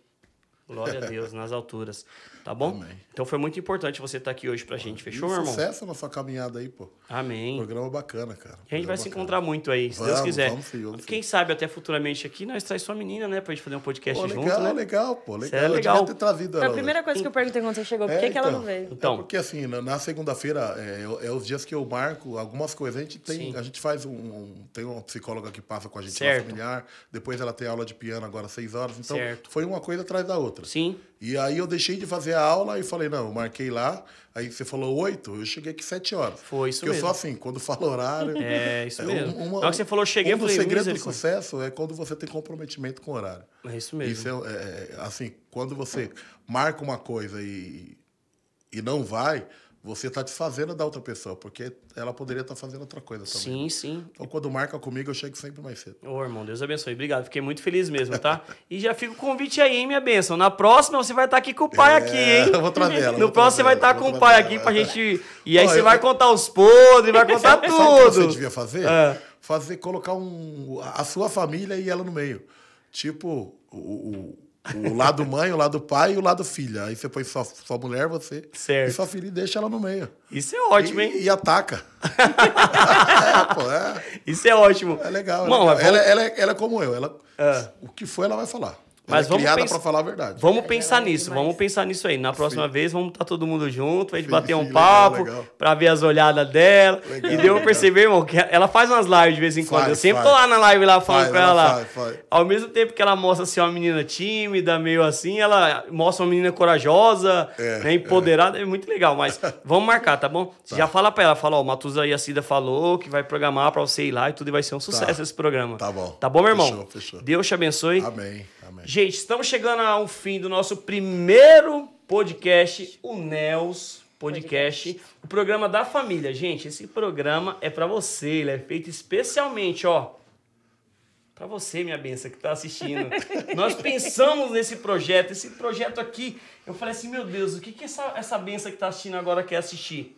Glória a Deus, nas alturas. Tá bom? Amém. Então foi muito importante você estar aqui hoje pra Pô, gente, fechou, irmão? Sucesso na sua caminhada aí, pô. Amém. Programa bacana, cara. E a gente vai bacana. se encontrar muito aí, se vamos, Deus quiser. Vamos, filho, vamos, Quem filho. sabe até futuramente aqui nós traz sua menina, né, pra gente fazer um podcast pô, legal, junto. Legal, né? legal, pô. Legal. Isso é legal. ter trazido ela, a primeira coisa que eu perguntei quando você chegou, por é, que, então, que ela não veio? Então. É porque assim, na segunda-feira é, é, é, os dias que eu marco algumas coisas. A gente tem, Sim. a gente faz um, um, Tem uma psicóloga que passa com a gente certo. familiar, depois ela tem aula de piano agora às seis horas. Então, certo. foi uma coisa atrás da outra outra. Sim. E aí eu deixei de fazer a aula e falei, não, eu marquei lá. Aí você falou oito, eu cheguei aqui sete horas. Foi isso Porque mesmo. Porque eu sou assim, quando falo horário... É, isso é, mesmo. Uma, Na hora que você falou cheguei, um eu falei... O segredo do sucesso é quando você tem comprometimento com o horário. É isso mesmo. Isso é, é, é assim, quando você marca uma coisa e, e não vai você está desfazendo da outra pessoa, porque ela poderia estar tá fazendo outra coisa também. Sim, sim. Então, quando marca comigo, eu chego sempre mais cedo. Ô, irmão, Deus abençoe. Obrigado, fiquei muito feliz mesmo, tá? e já fica o convite aí, hein, minha bênção. Na próxima, você vai estar tá aqui com o pai é, aqui, hein? Eu vou trazer ela. No próximo, você vai estar tá com o pai aqui pra gente... É. E aí, você eu... vai contar os podres, vai contar tudo. o que você devia fazer? É. Fazer, colocar um... a sua família e ela no meio. Tipo, o, o lado mãe, o lado pai e o lado filha. Aí você põe sua, sua mulher, você certo. e sua filha e deixa ela no meio. Isso é ótimo, e, hein? E ataca. é, pô, é. Isso é ótimo. É legal. É Mano, Ela, é, ela, é, ela, é, como eu. Ela, ah. O que foi, ela vai falar. Mas é vamos criada pens... falar a verdade. Vamos é, pensar é nisso, vamos pensar nisso aí. Na próxima vez, vamos estar tá todo mundo junto, a gente bater um papo para ver as olhadas dela. Legal, e deu pra perceber, irmão, que ela faz umas lives de vez em quando. Faz, eu sempre faz. tô lá na live lá falando faz, com ela, ela lá. Faz, Ao mesmo tempo que ela mostra assim, uma menina tímida, meio assim, ela mostra uma menina corajosa, é, né, é. empoderada. É. muito legal, mas vamos marcar, tá bom? Tá. Já fala para ela, fala, ó, o Matuza e a Cida falou que vai programar para você ir lá e tudo e vai ser um tá. sucesso tá. esse programa. Tá bom. Tá bom, meu irmão? Fechou, fechou. Deus te abençoe. Amém. Amém. Gente, estamos chegando ao fim do nosso primeiro podcast, o Nels podcast, o programa da família. Gente, esse programa é para você, ele é feito especialmente, ó, para você, minha benção, que está assistindo. Nós pensamos nesse projeto, esse projeto aqui. Eu falei assim, meu Deus, o que, que essa, essa benção que está assistindo agora quer assistir?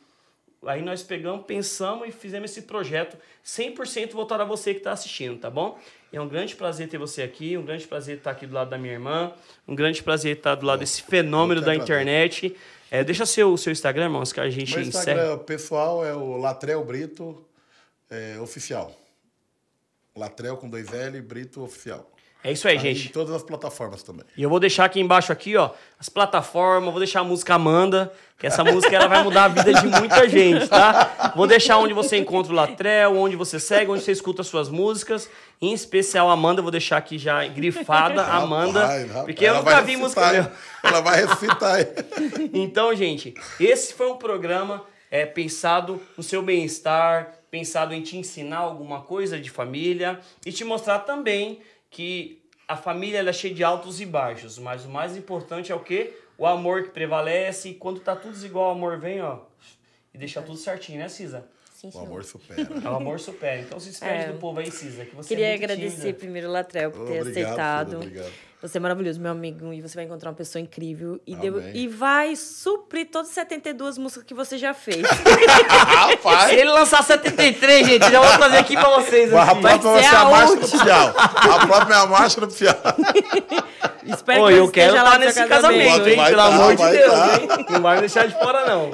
Aí nós pegamos, pensamos e fizemos esse projeto 100% voltado a você que está assistindo, tá bom? É um grande prazer ter você aqui, um grande prazer estar tá aqui do lado da minha irmã, um grande prazer estar tá do lado desse fenômeno da internet. É, deixa seu, seu Instagram, irmãos, que a gente Meu Instagram encerra. É pessoal é o Latrel Brito é, Oficial. Latrel com dois L, Brito Oficial. É isso aí, tá, gente. Em todas as plataformas também. E eu vou deixar aqui embaixo aqui, ó, as plataformas, vou deixar a música Amanda, que essa música ela vai mudar a vida de muita gente, tá? Vou deixar onde você encontra o Latrel, onde você segue, onde você escuta as suas músicas. Em especial Amanda, vou deixar aqui já grifada Amanda, rapaz, porque eu nunca vi música. ela vai recitar. Aí. Então, gente, esse foi um programa é, pensado no seu bem-estar, pensado em te ensinar alguma coisa de família e te mostrar também que a família é cheia de altos e baixos, mas o mais importante é o quê? O amor que prevalece. E quando tá tudo igual, o amor vem, ó, e deixa tudo certinho, né, Cisa? Sim, o amor supera. É, o amor supera. Então se despede é. do povo aí, Cisa. Que você é Queria é agradecer tímida. primeiro, Latrel, por ter obrigado, aceitado. Filho, obrigado. Você é maravilhoso, meu amigo, e você vai encontrar uma pessoa incrível. E, deu, e vai suprir todas as 72 músicas que você já fez. Rapaz. Se ele lançar 73, gente, já vou trazer aqui pra vocês. Mas assim. A próxima vai ser a, a máscara oficial. A própria é a máscara oficial. Espero Pô, que eu quero estar nesse casamento, casamento hein? Pelo amor tá, de Deus. Tá. Hein? Não vai deixar de fora, não.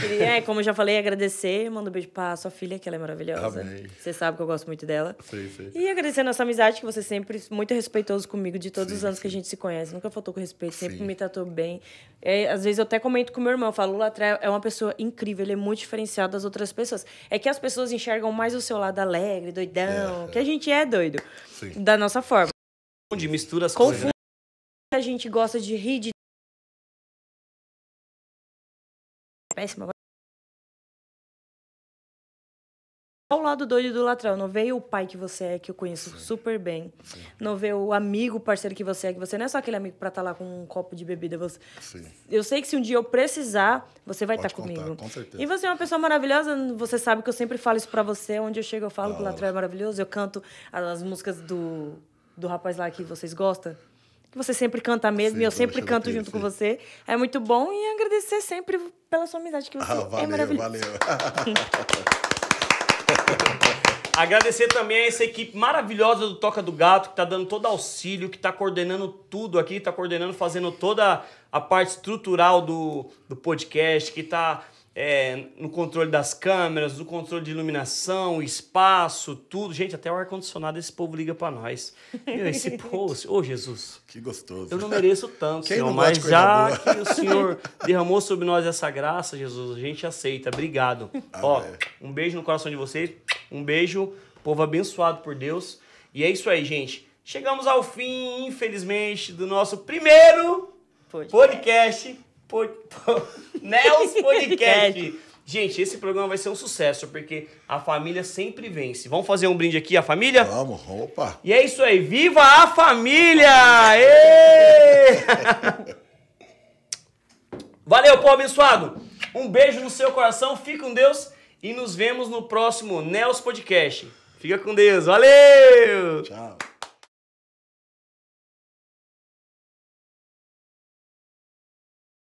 Queria, é, como eu já falei, agradecer. Manda um beijo pra sua filha, que ela é maravilhosa. Amém. Você sabe que eu gosto muito dela. Sim, sim. E agradecer a nossa amizade, que você é sempre muito respeitoso comigo de todos sim, os anos sim. que a gente se conhece. Nunca faltou com respeito, sempre sim. me tratou bem. É, às vezes eu até comento com meu irmão, eu falo, atrás é uma pessoa incrível, ele é muito diferenciado das outras pessoas. É que as pessoas enxergam mais o seu lado alegre, doidão, é. que a gente é doido. Da nossa forma. Onde mistura as Confunde. coisas. Né? A gente gosta de rir, de péssima. Ao é lado doido do latrão, não veio o pai que você é, que eu conheço Sim. super bem. Sim. Não veio o amigo, parceiro que você é, que você não é só aquele amigo pra estar tá lá com um copo de bebida. Você... Sim. Eu sei que se um dia eu precisar, você vai estar tá comigo. com certeza. E você é uma pessoa maravilhosa, você sabe que eu sempre falo isso pra você. Onde eu chego, eu falo ah, que o latrão é maravilhoso. Eu canto as músicas do, do rapaz lá que vocês gostam que você sempre canta mesmo Sim, e eu sempre canto junto com você. É muito bom e agradecer sempre pela sua amizade que você ah, valeu, é Valeu. Agradecer também a essa equipe maravilhosa do Toca do Gato, que está dando todo auxílio, que está coordenando tudo aqui, está coordenando, fazendo toda a parte estrutural do, do podcast, que está é, no controle das câmeras, no controle de iluminação, espaço, tudo. Gente, até o ar-condicionado esse povo liga para nós. Meu, esse povo, ô oh, Jesus. Que gostoso. Eu não mereço tanto, Quem Senhor, mas já que o Senhor derramou sobre nós essa graça, Jesus, a gente aceita. Obrigado. Amém. Ó, um beijo no coração de vocês, um beijo, povo abençoado por Deus. E é isso aí, gente. Chegamos ao fim, infelizmente, do nosso primeiro podcast. podcast Pod... Nels Podcast. Gente, esse programa vai ser um sucesso, porque a família sempre vence. Vamos fazer um brinde aqui, a família? Vamos, opa! E é isso aí, viva a família! Valeu, povo abençoado! Um beijo no seu coração, fique com Deus e nos vemos no próximo Nels Podcast. Fica com Deus, valeu! Tchau!